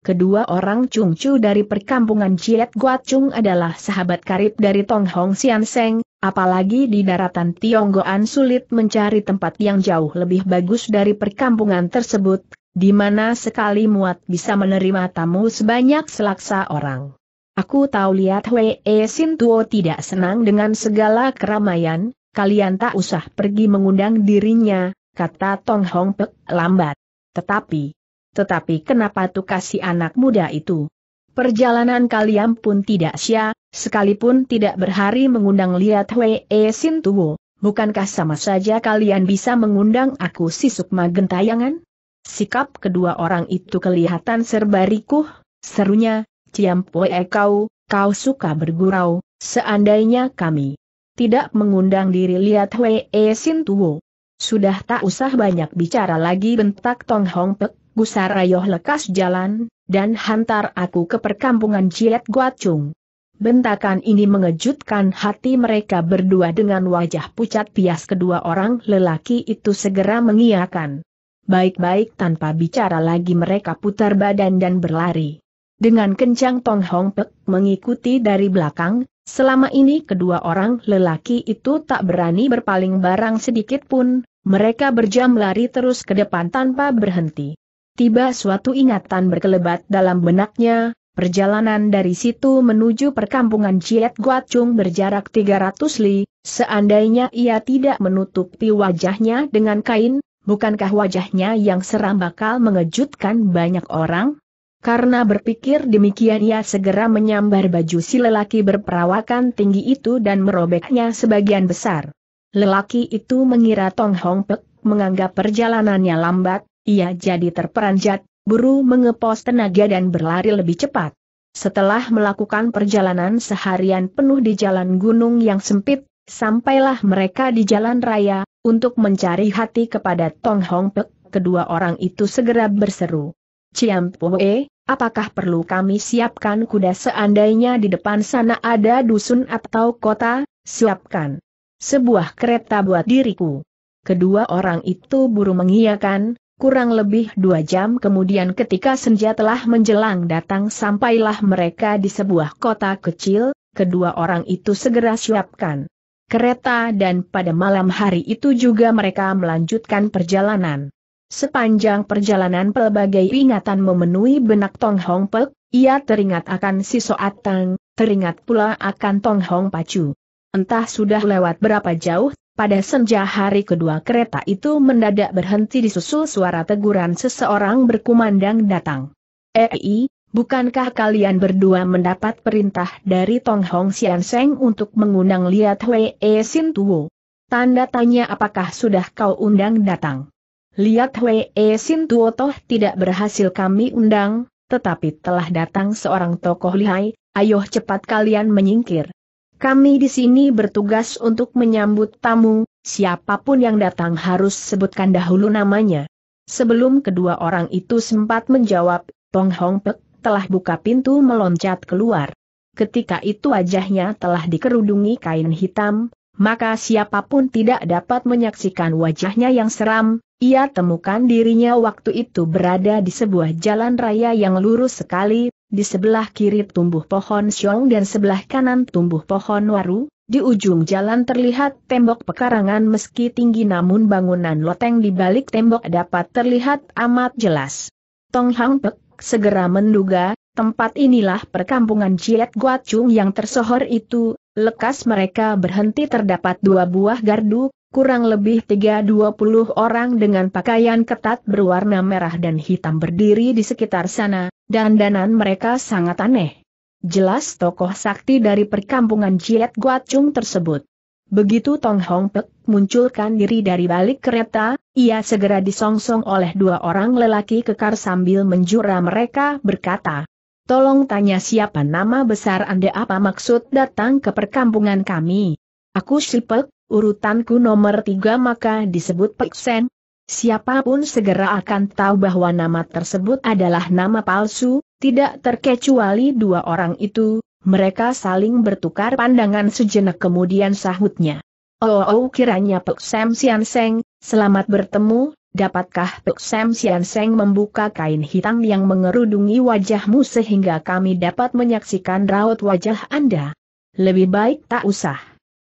Kedua orang cungcu dari perkampungan Chiet Guacung adalah sahabat karib dari Tong Hong Sian Seng, apalagi di daratan Tionggoan sulit mencari tempat yang jauh lebih bagus dari perkampungan tersebut, di mana sekali muat bisa menerima tamu sebanyak selaksa orang. Aku tahu lihat Wei e Sin Tuo tidak senang dengan segala keramaian, kalian tak usah pergi mengundang dirinya, kata Tong Hong Pek lambat. Tetapi, tetapi kenapa tuh kasih anak muda itu? Perjalanan kalian pun tidak sia, sekalipun tidak berhari mengundang lihat Wei e Sin Tuo, bukankah sama saja kalian bisa mengundang aku si Sukma Gentayangan? Sikap kedua orang itu kelihatan serba rikuh, serunya, Ciam Poe kau, kau suka bergurau, seandainya kami tidak mengundang diri lihat Wei e Sin Tuo. Sudah tak usah banyak bicara lagi bentak Tong Hong Pek, Gusarayoh lekas jalan, dan hantar aku ke perkampungan Ciet Guacung. Bentakan ini mengejutkan hati mereka berdua dengan wajah pucat pias kedua orang lelaki itu segera mengiakan. Baik-baik tanpa bicara lagi mereka putar badan dan berlari. Dengan kencang Tong Hong Pek mengikuti dari belakang, selama ini kedua orang lelaki itu tak berani berpaling barang sedikit pun, mereka berjam lari terus ke depan tanpa berhenti tiba suatu ingatan berkelebat dalam benaknya, perjalanan dari situ menuju perkampungan Ciet Guacung berjarak 300 li, seandainya ia tidak menutupi wajahnya dengan kain, bukankah wajahnya yang seram bakal mengejutkan banyak orang? Karena berpikir demikian ia segera menyambar baju si lelaki berperawakan tinggi itu dan merobeknya sebagian besar. Lelaki itu mengira Tong Hong Pek menganggap perjalanannya lambat, ia jadi terperanjat, buru mengepos tenaga dan berlari lebih cepat. Setelah melakukan perjalanan seharian penuh di jalan gunung yang sempit, sampailah mereka di jalan raya, untuk mencari hati kepada Tong Hong Pek, kedua orang itu segera berseru. Ciam Poe, apakah perlu kami siapkan kuda seandainya di depan sana ada dusun atau kota, siapkan sebuah kereta buat diriku. Kedua orang itu buru mengiyakan, Kurang lebih dua jam kemudian ketika senja telah menjelang datang sampailah mereka di sebuah kota kecil, kedua orang itu segera siapkan kereta dan pada malam hari itu juga mereka melanjutkan perjalanan. Sepanjang perjalanan pelbagai ingatan memenuhi benak Tong Hong Pek, ia teringat akan si Soat Tang, teringat pula akan Tong Hong Pacu. Entah sudah lewat berapa jauh, pada senja hari kedua kereta itu mendadak berhenti disusul suara teguran seseorang berkumandang datang. Ei, eh, bukankah kalian berdua mendapat perintah dari Tong Hong Sian Seng untuk mengundang Liat E Sin Tuo? Tanda tanya apakah sudah kau undang datang? Liat E Sin Tuo toh tidak berhasil kami undang, tetapi telah datang seorang tokoh lihai, ayo cepat kalian menyingkir. Kami di sini bertugas untuk menyambut tamu, siapapun yang datang harus sebutkan dahulu namanya. Sebelum kedua orang itu sempat menjawab, Tong Hong Pek telah buka pintu meloncat keluar. Ketika itu wajahnya telah dikerudungi kain hitam, maka siapapun tidak dapat menyaksikan wajahnya yang seram, ia temukan dirinya waktu itu berada di sebuah jalan raya yang lurus sekali, di sebelah kiri tumbuh pohon siong dan sebelah kanan tumbuh pohon waru, di ujung jalan terlihat tembok pekarangan meski tinggi namun bangunan loteng di balik tembok dapat terlihat amat jelas. Tong Hang Pek segera menduga, tempat inilah perkampungan Jiet Chung yang tersohor itu, lekas mereka berhenti terdapat dua buah gardu, kurang lebih 320 orang dengan pakaian ketat berwarna merah dan hitam berdiri di sekitar sana, Dandanan mereka sangat aneh. Jelas tokoh sakti dari perkampungan Ciet Guacung tersebut. Begitu Tong Hong Pek munculkan diri dari balik kereta, ia segera disongsong oleh dua orang lelaki kekar sambil menjura mereka berkata, Tolong tanya siapa nama besar Anda apa maksud datang ke perkampungan kami. Aku si Pek, urutanku nomor tiga maka disebut Sen, Siapapun segera akan tahu bahwa nama tersebut adalah nama palsu, tidak terkecuali dua orang itu, mereka saling bertukar pandangan sejenak kemudian sahutnya. Oh, oh kiranya Pek Sam Sian Seng, selamat bertemu, dapatkah Pek Sam Sian Seng membuka kain hitam yang mengerudungi wajahmu sehingga kami dapat menyaksikan raut wajah Anda? Lebih baik tak usah.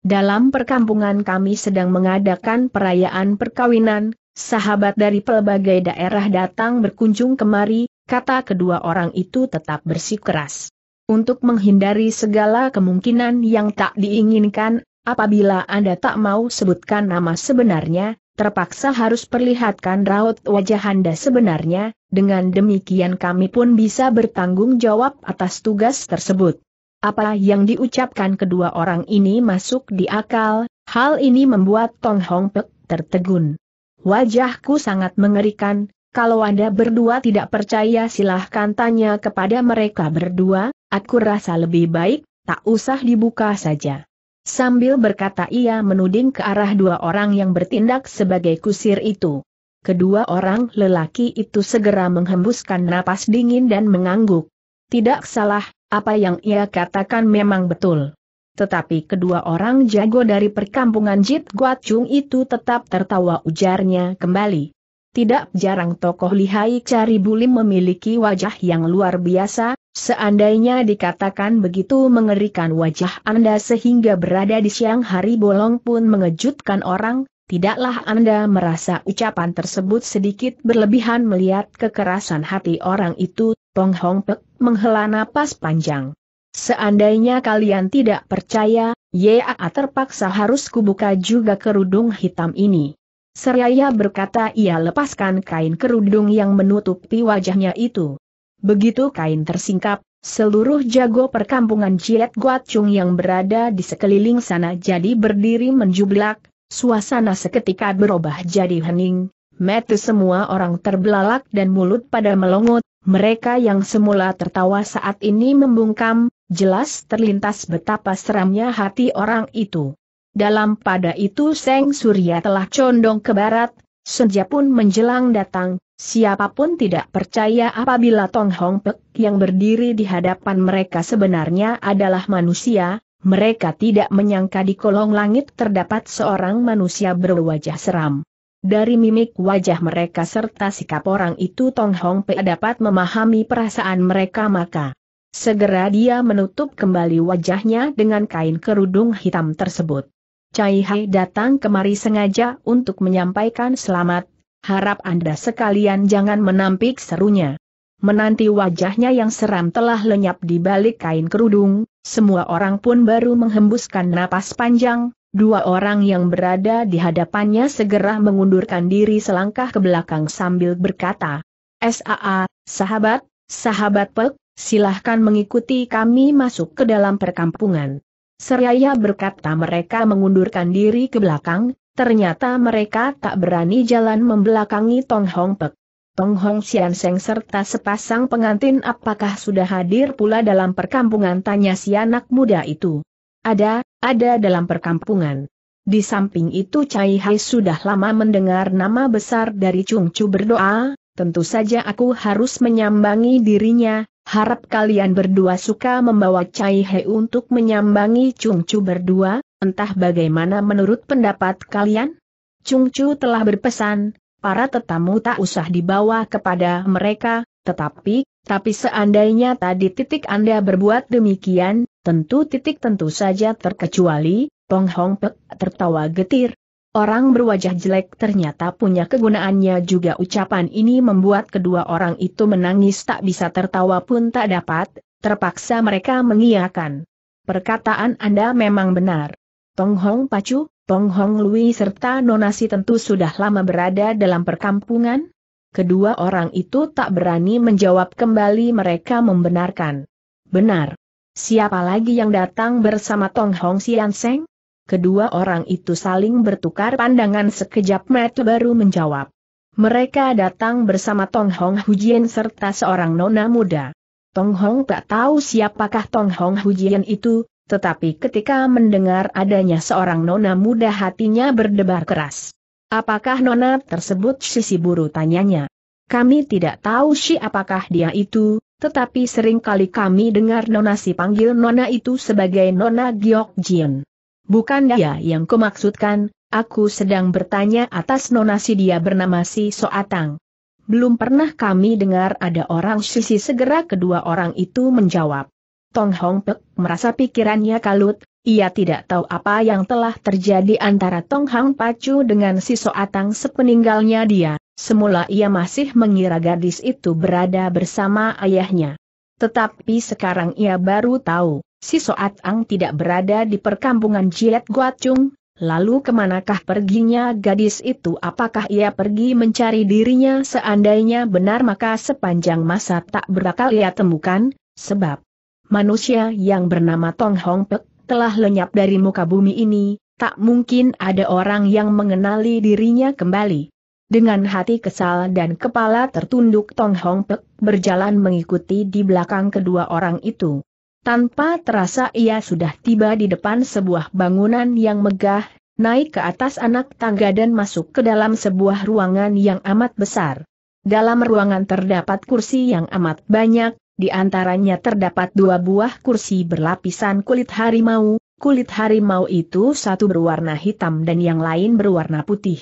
Dalam perkampungan kami sedang mengadakan perayaan perkawinan, Sahabat dari pelbagai daerah datang berkunjung kemari, kata kedua orang itu tetap bersikeras. Untuk menghindari segala kemungkinan yang tak diinginkan, apabila Anda tak mau sebutkan nama sebenarnya, terpaksa harus perlihatkan raut wajah Anda sebenarnya, dengan demikian kami pun bisa bertanggung jawab atas tugas tersebut. Apa yang diucapkan kedua orang ini masuk di akal, hal ini membuat Tong Hong Pek tertegun. Wajahku sangat mengerikan, kalau Anda berdua tidak percaya silahkan tanya kepada mereka berdua, aku rasa lebih baik, tak usah dibuka saja. Sambil berkata ia menuding ke arah dua orang yang bertindak sebagai kusir itu. Kedua orang lelaki itu segera menghembuskan napas dingin dan mengangguk. Tidak salah, apa yang ia katakan memang betul. Tetapi kedua orang jago dari perkampungan Jit Guat Chung itu tetap tertawa ujarnya kembali. Tidak jarang tokoh lihai cari bulim memiliki wajah yang luar biasa, seandainya dikatakan begitu mengerikan wajah Anda sehingga berada di siang hari bolong pun mengejutkan orang, Tidaklah Anda merasa ucapan tersebut sedikit berlebihan melihat kekerasan hati orang itu, Tong Hong Pek menghela napas panjang. Seandainya kalian tidak percaya, Yaa terpaksa harus kubuka juga kerudung hitam ini. Seraya berkata ia lepaskan kain kerudung yang menutupi wajahnya itu. Begitu kain tersingkap, seluruh jago perkampungan Jiet Guacung yang berada di sekeliling sana jadi berdiri menjublak, suasana seketika berubah jadi hening, mata semua orang terbelalak dan mulut pada melongot, mereka yang semula tertawa saat ini membungkam, jelas terlintas betapa seramnya hati orang itu. Dalam pada itu Seng Surya telah condong ke barat, senja pun menjelang datang, siapapun tidak percaya apabila Tong Hong Pek yang berdiri di hadapan mereka sebenarnya adalah manusia, mereka tidak menyangka di kolong langit terdapat seorang manusia berwajah seram. Dari mimik wajah mereka serta sikap orang itu Tong Hong Pe dapat memahami perasaan mereka maka. Segera dia menutup kembali wajahnya dengan kain kerudung hitam tersebut. Cai Hai datang kemari sengaja untuk menyampaikan selamat, harap Anda sekalian jangan menampik serunya. Menanti wajahnya yang seram telah lenyap di balik kain kerudung, semua orang pun baru menghembuskan napas panjang, Dua orang yang berada di hadapannya segera mengundurkan diri selangkah ke belakang sambil berkata, SAA, sahabat, sahabat Pek, silahkan mengikuti kami masuk ke dalam perkampungan. Seraya berkata mereka mengundurkan diri ke belakang, ternyata mereka tak berani jalan membelakangi Tong Hong Pek. Tong Hong Sian Seng serta sepasang pengantin apakah sudah hadir pula dalam perkampungan tanya si anak muda itu. Ada, ada dalam perkampungan. Di samping itu Cai Hai sudah lama mendengar nama besar dari Chung Chu berdoa, tentu saja aku harus menyambangi dirinya, harap kalian berdua suka membawa Cai Hai untuk menyambangi Chung Chu berdua, entah bagaimana menurut pendapat kalian? Chung Chu telah berpesan, para tetamu tak usah dibawa kepada mereka, tetapi, tapi seandainya tadi titik Anda berbuat demikian, Tentu titik tentu saja terkecuali, Pong Hong Pek tertawa getir. Orang berwajah jelek ternyata punya kegunaannya juga ucapan ini membuat kedua orang itu menangis tak bisa tertawa pun tak dapat, terpaksa mereka mengiyakan. Perkataan Anda memang benar. Tong Hong Pacu, Tong Hong Lui serta Nonasi tentu sudah lama berada dalam perkampungan? Kedua orang itu tak berani menjawab kembali mereka membenarkan. Benar. Siapa lagi yang datang bersama Tong Hong Sian Seng? Kedua orang itu saling bertukar pandangan sekejap mata baru menjawab. Mereka datang bersama Tong Hong Hujian serta seorang nona muda. Tong Hong tak tahu siapakah Tong Hong Hujian itu, tetapi ketika mendengar adanya seorang nona muda hatinya berdebar keras. Apakah nona tersebut sisi buru tanyanya? Kami tidak tahu si apakah dia itu, tetapi sering kali kami dengar Nona si panggil Nona itu sebagai Nona Giok Jin. Bukan dia yang kumaksudkan, aku sedang bertanya atas Nona si dia bernama si Soatang. Belum pernah kami dengar ada orang sisi segera kedua orang itu menjawab. Tong Hong Pek merasa pikirannya kalut, ia tidak tahu apa yang telah terjadi antara Tong Hang Pacu dengan si Soatang sepeninggalnya dia. Semula ia masih mengira gadis itu berada bersama ayahnya. Tetapi sekarang ia baru tahu, si Soat Ang tidak berada di perkampungan Jiet Guacung, lalu kemanakah perginya gadis itu apakah ia pergi mencari dirinya seandainya benar maka sepanjang masa tak berakal ia temukan, sebab manusia yang bernama Tong Hong Pek telah lenyap dari muka bumi ini, tak mungkin ada orang yang mengenali dirinya kembali. Dengan hati kesal dan kepala tertunduk Tong Hong Pek berjalan mengikuti di belakang kedua orang itu. Tanpa terasa ia sudah tiba di depan sebuah bangunan yang megah, naik ke atas anak tangga dan masuk ke dalam sebuah ruangan yang amat besar. Dalam ruangan terdapat kursi yang amat banyak, di antaranya terdapat dua buah kursi berlapisan kulit harimau, kulit harimau itu satu berwarna hitam dan yang lain berwarna putih.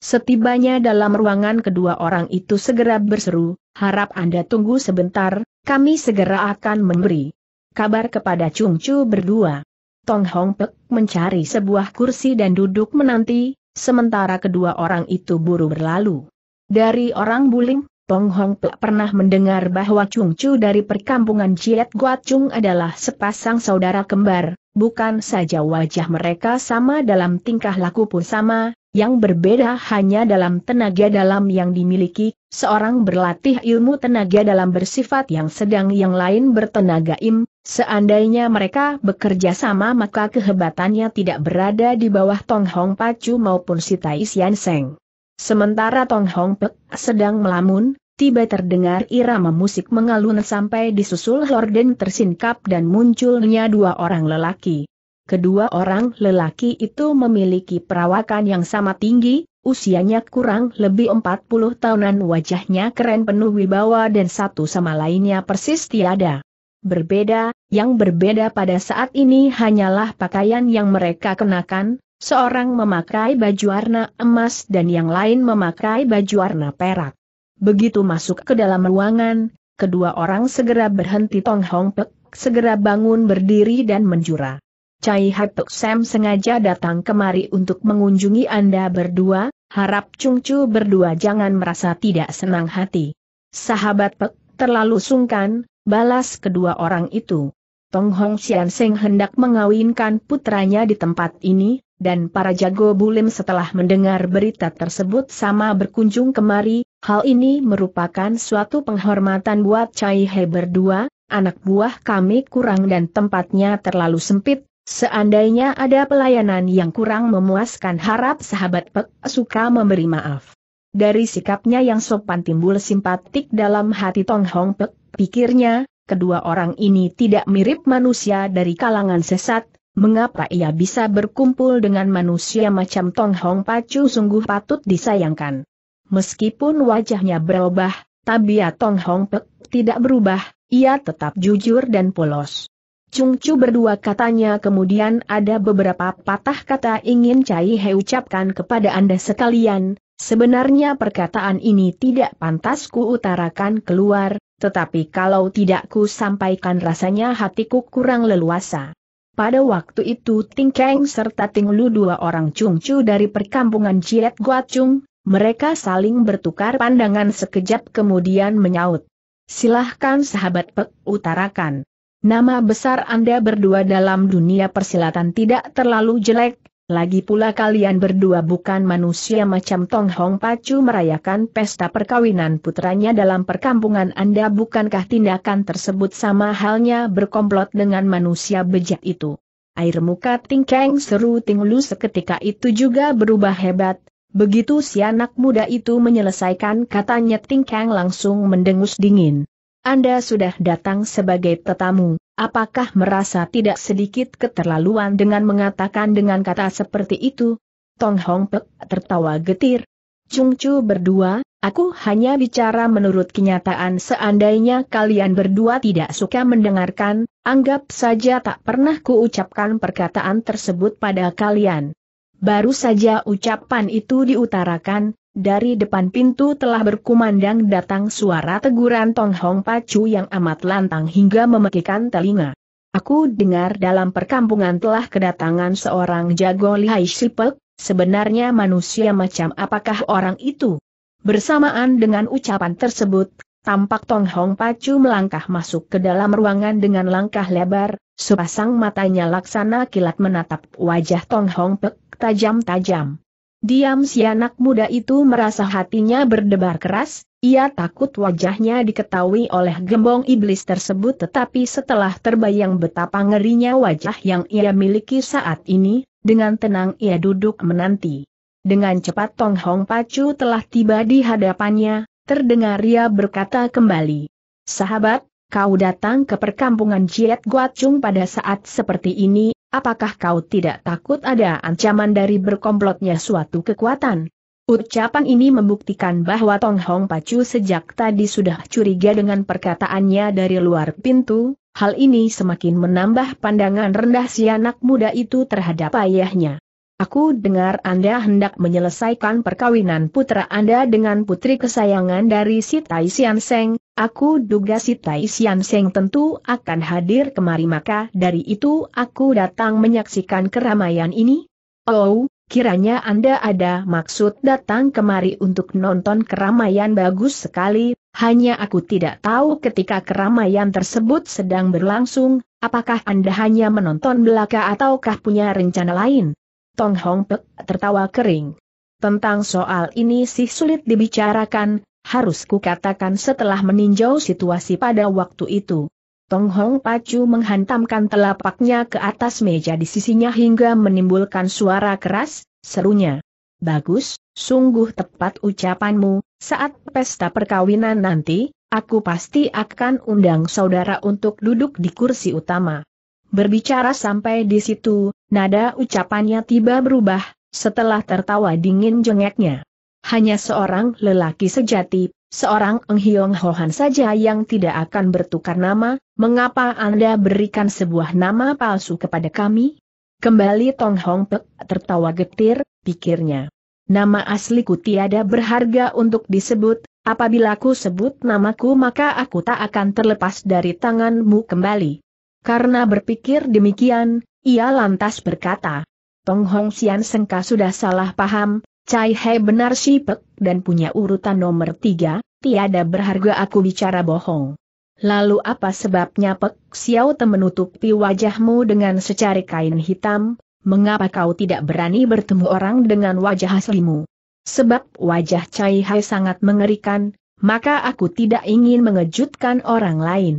Setibanya dalam ruangan kedua orang itu segera berseru, harap Anda tunggu sebentar, kami segera akan memberi kabar kepada Chung Chu berdua. Tong Hong Pek mencari sebuah kursi dan duduk menanti, sementara kedua orang itu buru berlalu. Dari orang Buling, Tong Hong Pek pernah mendengar bahwa Chung Chu dari perkampungan Jiet Guat Chung adalah sepasang saudara kembar, bukan saja wajah mereka sama dalam tingkah laku pun sama, yang berbeda hanya dalam tenaga dalam yang dimiliki, seorang berlatih ilmu tenaga dalam bersifat yang sedang yang lain bertenaga im, seandainya mereka bekerja sama maka kehebatannya tidak berada di bawah Tong Hong Pacu maupun si Tai Sian Seng. Sementara Tong Hong Pek sedang melamun, tiba terdengar irama musik mengalun sampai disusul lorden tersingkap dan munculnya dua orang lelaki. Kedua orang lelaki itu memiliki perawakan yang sama tinggi, usianya kurang lebih 40 tahunan wajahnya keren penuh wibawa dan satu sama lainnya persis tiada. Berbeda, yang berbeda pada saat ini hanyalah pakaian yang mereka kenakan, seorang memakai baju warna emas dan yang lain memakai baju warna perak. Begitu masuk ke dalam ruangan, kedua orang segera berhenti tonghong Pek, segera bangun berdiri dan menjura. Cai Hatok Sam sengaja datang kemari untuk mengunjungi Anda berdua, harap Chung Chu berdua jangan merasa tidak senang hati. Sahabat Pek, terlalu sungkan, balas kedua orang itu. Tong Hong Xian Seng hendak mengawinkan putranya di tempat ini, dan para jago bulim setelah mendengar berita tersebut sama berkunjung kemari, hal ini merupakan suatu penghormatan buat Cai He berdua, anak buah kami kurang dan tempatnya terlalu sempit, Seandainya ada pelayanan yang kurang memuaskan harap sahabat Pek suka memberi maaf. Dari sikapnya yang sopan timbul simpatik dalam hati Tong Hong Pek, pikirnya, kedua orang ini tidak mirip manusia dari kalangan sesat, mengapa ia bisa berkumpul dengan manusia macam Tong Hong Pacu sungguh patut disayangkan. Meskipun wajahnya berubah, tabiat Tong Hong Pek tidak berubah, ia tetap jujur dan polos. Cu berdua katanya kemudian ada beberapa patah kata ingin Cai He ucapkan kepada Anda sekalian, sebenarnya perkataan ini tidak pantas ku utarakan keluar, tetapi kalau tidak ku sampaikan rasanya hatiku kurang leluasa. Pada waktu itu Ting Kang serta Ting Lu dua orang Cu dari perkampungan Ciet Cung, mereka saling bertukar pandangan sekejap kemudian menyaut. Silahkan sahabat Pek utarakan. Nama besar Anda berdua dalam dunia persilatan tidak terlalu jelek, lagi pula kalian berdua bukan manusia macam Tong Hong Pacu merayakan pesta perkawinan putranya dalam perkampungan Anda bukankah tindakan tersebut sama halnya berkomplot dengan manusia bejat itu. Air muka Kang seru tinggulus seketika itu juga berubah hebat, begitu si anak muda itu menyelesaikan katanya Tingkang langsung mendengus dingin. Anda sudah datang sebagai tetamu, apakah merasa tidak sedikit keterlaluan dengan mengatakan dengan kata seperti itu? Tong Hong Pek tertawa getir. Chung Chu berdua, aku hanya bicara menurut kenyataan seandainya kalian berdua tidak suka mendengarkan, anggap saja tak pernah kuucapkan perkataan tersebut pada kalian. Baru saja ucapan itu diutarakan, dari depan pintu telah berkumandang datang suara teguran Tong Hong Pacu yang amat lantang hingga memekikan telinga. Aku dengar dalam perkampungan telah kedatangan seorang jago lihai sipek, sebenarnya manusia macam apakah orang itu? Bersamaan dengan ucapan tersebut, tampak Tong Hong Pacu melangkah masuk ke dalam ruangan dengan langkah lebar, sepasang matanya laksana kilat menatap wajah Tong Hong Pek tajam-tajam. Diam si anak muda itu merasa hatinya berdebar keras, ia takut wajahnya diketahui oleh gembong iblis tersebut tetapi setelah terbayang betapa ngerinya wajah yang ia miliki saat ini, dengan tenang ia duduk menanti. Dengan cepat Tong Hong Pacu telah tiba di hadapannya, terdengar ia berkata kembali. Sahabat, kau datang ke perkampungan Jiet Guacung pada saat seperti ini, apakah kau tidak takut ada ancaman dari berkomplotnya suatu kekuatan? Ucapan ini membuktikan bahwa Tong Hong Pacu sejak tadi sudah curiga dengan perkataannya dari luar pintu, hal ini semakin menambah pandangan rendah si anak muda itu terhadap ayahnya. Aku dengar Anda hendak menyelesaikan perkawinan putra Anda dengan putri kesayangan dari si Tai Sian Seng, Aku duga si Tai Sian Seng tentu akan hadir kemari maka dari itu aku datang menyaksikan keramaian ini. Oh, kiranya Anda ada maksud datang kemari untuk nonton keramaian bagus sekali, hanya aku tidak tahu ketika keramaian tersebut sedang berlangsung, apakah Anda hanya menonton belaka ataukah punya rencana lain? Tong Hong Pek tertawa kering. Tentang soal ini sih sulit dibicarakan, harus kukatakan setelah meninjau situasi pada waktu itu. Tong Hong Pacu menghantamkan telapaknya ke atas meja di sisinya hingga menimbulkan suara keras, serunya. Bagus, sungguh tepat ucapanmu, saat pesta perkawinan nanti, aku pasti akan undang saudara untuk duduk di kursi utama. Berbicara sampai di situ, nada ucapannya tiba berubah, setelah tertawa dingin jengeknya. Hanya seorang lelaki sejati, seorang Eng Hiong Hohan saja yang tidak akan bertukar nama, mengapa Anda berikan sebuah nama palsu kepada kami? Kembali Tong Hong Pek tertawa getir, pikirnya. Nama asliku tiada berharga untuk disebut, apabila ku sebut namaku maka aku tak akan terlepas dari tanganmu kembali. Karena berpikir demikian, ia lantas berkata, Tong Hong Sian Sengka sudah salah paham, Cai He benar sipek, dan punya urutan nomor tiga, tiada berharga aku bicara bohong. Lalu apa sebabnya Pek Xiao Te menutupi wajahmu dengan secari kain hitam, mengapa kau tidak berani bertemu orang dengan wajah aslimu? Sebab wajah Cai Hai sangat mengerikan, maka aku tidak ingin mengejutkan orang lain.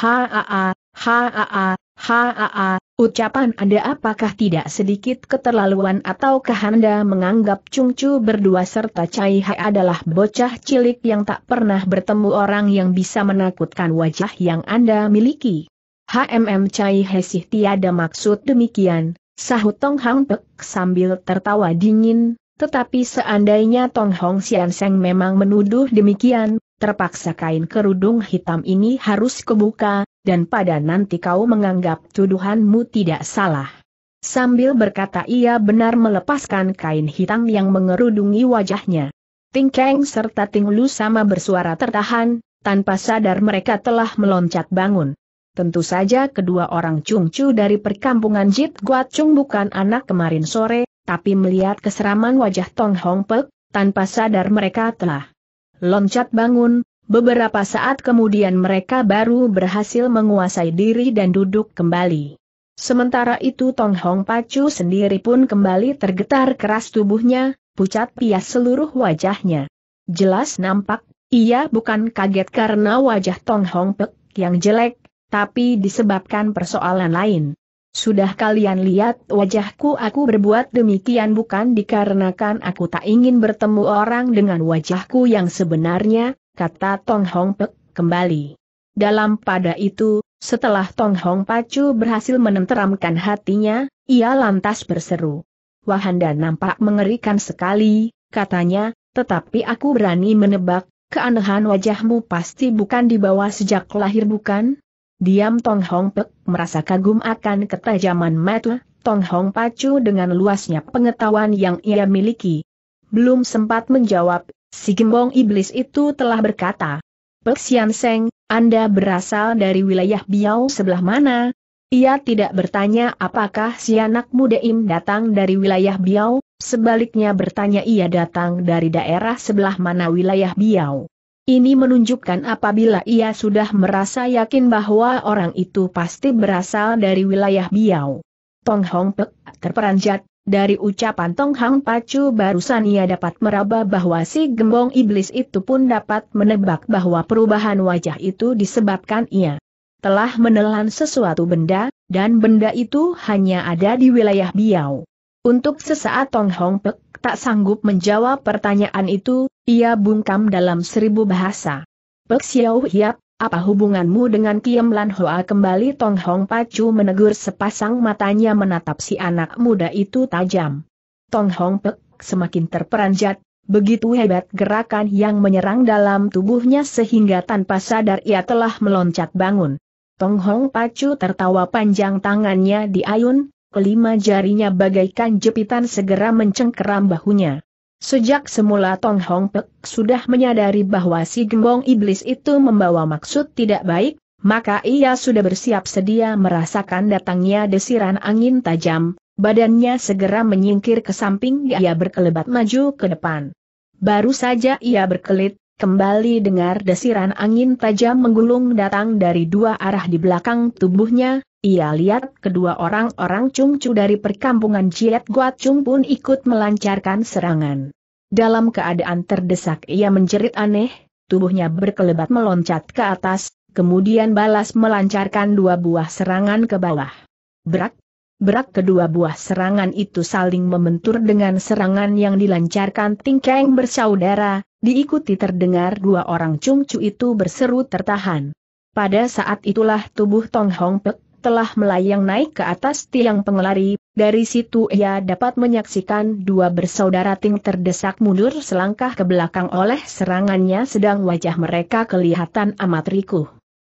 Haa, haa, haa, Haa, ucapan Anda apakah tidak sedikit keterlaluan ataukah Anda menganggap Cungcu berdua serta Cai Hai adalah bocah cilik yang tak pernah bertemu orang yang bisa menakutkan wajah yang Anda miliki? HMM Cai sih tiada maksud demikian, sahut Tong Hang Pek sambil tertawa dingin, tetapi seandainya Tong Hong Sian Seng memang menuduh demikian, terpaksa kain kerudung hitam ini harus kebuka, dan pada nanti kau menganggap tuduhanmu tidak salah. Sambil berkata ia benar melepaskan kain hitam yang mengerudungi wajahnya. Ting Kang serta Ting Lu sama bersuara tertahan, tanpa sadar mereka telah meloncat bangun. Tentu saja kedua orang cungcu dari perkampungan Jit Guat Chung bukan anak kemarin sore, tapi melihat keseraman wajah Tong Hong Pek, tanpa sadar mereka telah loncat bangun, Beberapa saat kemudian mereka baru berhasil menguasai diri dan duduk kembali. Sementara itu Tong Hong Pacu sendiri pun kembali tergetar keras tubuhnya, pucat pias seluruh wajahnya. Jelas nampak, ia bukan kaget karena wajah Tong Hong Pek yang jelek, tapi disebabkan persoalan lain. Sudah kalian lihat wajahku aku berbuat demikian bukan dikarenakan aku tak ingin bertemu orang dengan wajahku yang sebenarnya, kata Tong Hong Pek, kembali. Dalam pada itu, setelah Tong Hong Pacu berhasil menenteramkan hatinya, ia lantas berseru. Wahanda nampak mengerikan sekali, katanya, tetapi aku berani menebak, keanehan wajahmu pasti bukan dibawa sejak lahir bukan? Diam Tong Hong Pek merasa kagum akan ketajaman mata Tong Hong Pacu dengan luasnya pengetahuan yang ia miliki. Belum sempat menjawab, Si gembong iblis itu telah berkata, Peksian Seng, Anda berasal dari wilayah Biau sebelah mana? Ia tidak bertanya apakah si anak muda Im datang dari wilayah Biau, sebaliknya bertanya ia datang dari daerah sebelah mana wilayah Biau. Ini menunjukkan apabila ia sudah merasa yakin bahwa orang itu pasti berasal dari wilayah Biau. Tong Hong Pek terperanjat, dari ucapan Tong Hang Pacu barusan ia dapat meraba bahwa si gembong iblis itu pun dapat menebak bahwa perubahan wajah itu disebabkan ia telah menelan sesuatu benda, dan benda itu hanya ada di wilayah Biau. Untuk sesaat Tong Hong Pek tak sanggup menjawab pertanyaan itu, ia bungkam dalam seribu bahasa. Pek Xiao Hiap, apa hubunganmu dengan Kiem Lan Hoa kembali Tong Hong Pacu menegur sepasang matanya menatap si anak muda itu tajam. Tong Hong Pek semakin terperanjat, begitu hebat gerakan yang menyerang dalam tubuhnya sehingga tanpa sadar ia telah meloncat bangun. Tong Hong Pacu tertawa panjang tangannya di ayun, kelima jarinya bagaikan jepitan segera mencengkeram bahunya. Sejak semula Tong Hong Pek sudah menyadari bahwa si gembong iblis itu membawa maksud tidak baik, maka ia sudah bersiap sedia merasakan datangnya desiran angin tajam, badannya segera menyingkir ke samping ia berkelebat maju ke depan. Baru saja ia berkelit, kembali dengar desiran angin tajam menggulung datang dari dua arah di belakang tubuhnya, ia lihat kedua orang-orang cungcu dari perkampungan Jiet Guat Chung pun ikut melancarkan serangan. Dalam keadaan terdesak ia menjerit aneh, tubuhnya berkelebat meloncat ke atas, kemudian balas melancarkan dua buah serangan ke bawah. Berak, berak kedua buah serangan itu saling membentur dengan serangan yang dilancarkan tingkeng bersaudara, diikuti terdengar dua orang cungcu itu berseru tertahan. Pada saat itulah tubuh Tong Hong Pek telah melayang naik ke atas tiang pengelari, dari situ ia dapat menyaksikan dua bersaudara Ting terdesak mundur selangkah ke belakang oleh serangannya sedang wajah mereka kelihatan amat riku.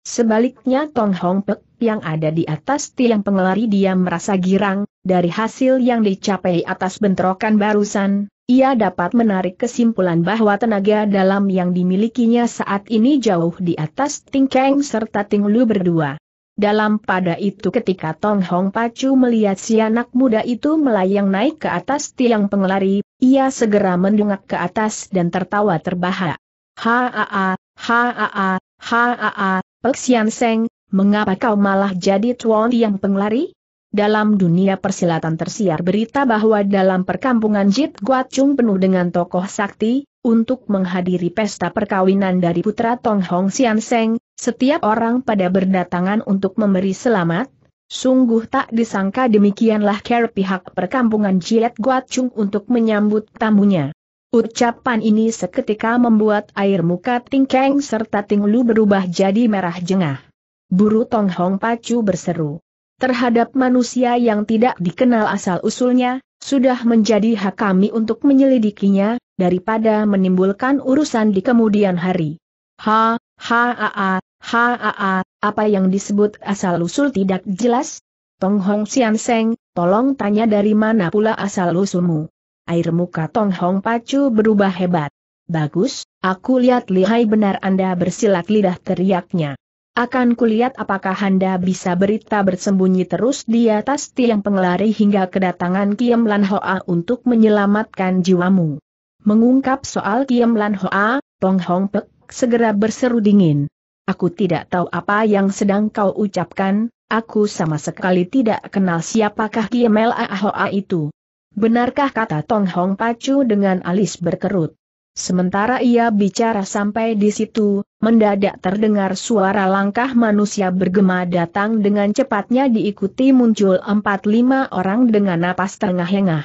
Sebaliknya Tong Hong Pek yang ada di atas tiang pengelari dia merasa girang, dari hasil yang dicapai atas bentrokan barusan, ia dapat menarik kesimpulan bahwa tenaga dalam yang dimilikinya saat ini jauh di atas Ting Kang serta Ting Lu berdua. Dalam pada itu ketika Tong Hong Pacu melihat si anak muda itu melayang naik ke atas tiang pengelari, ia segera mendongak ke atas dan tertawa terbahak. Haa, haa, haa, Peksian Seng, mengapa kau malah jadi tuan yang pengelari? Dalam dunia persilatan tersiar berita bahwa dalam perkampungan Jit Guat Guacung penuh dengan tokoh sakti, untuk menghadiri pesta perkawinan dari putra Tong Hong Sian Seng, setiap orang pada berdatangan untuk memberi selamat, Sungguh tak disangka demikianlah care pihak perkampungan Jiet Guat Chung untuk menyambut tamunya. Ucapan ini seketika membuat air muka Ting Keng serta Ting Lu berubah jadi merah jengah. Buru Tong Hong Pacu berseru. Terhadap manusia yang tidak dikenal asal-usulnya, sudah menjadi hak kami untuk menyelidikinya, daripada menimbulkan urusan di kemudian hari. Ha, Haa, haa, apa yang disebut asal-usul tidak jelas? Tong Hong Sian Seng, tolong tanya dari mana pula asal-usulmu. Air muka Tong Hong Pacu berubah hebat. Bagus, aku lihat lihai benar Anda bersilat lidah teriaknya. Akan kulihat apakah Anda bisa berita bersembunyi terus di atas tiang pengelari hingga kedatangan Kiem Lan Hoa untuk menyelamatkan jiwamu. Mengungkap soal Kiem Lan Hoa, Tong Hong Pek segera berseru dingin. Aku tidak tahu apa yang sedang kau ucapkan, aku sama sekali tidak kenal siapakah Kiemel Ahoa itu. Benarkah kata Tong Hong Pacu dengan alis berkerut? Sementara ia bicara sampai di situ, mendadak terdengar suara langkah manusia bergema datang dengan cepatnya diikuti muncul empat lima orang dengan napas tengah hengah.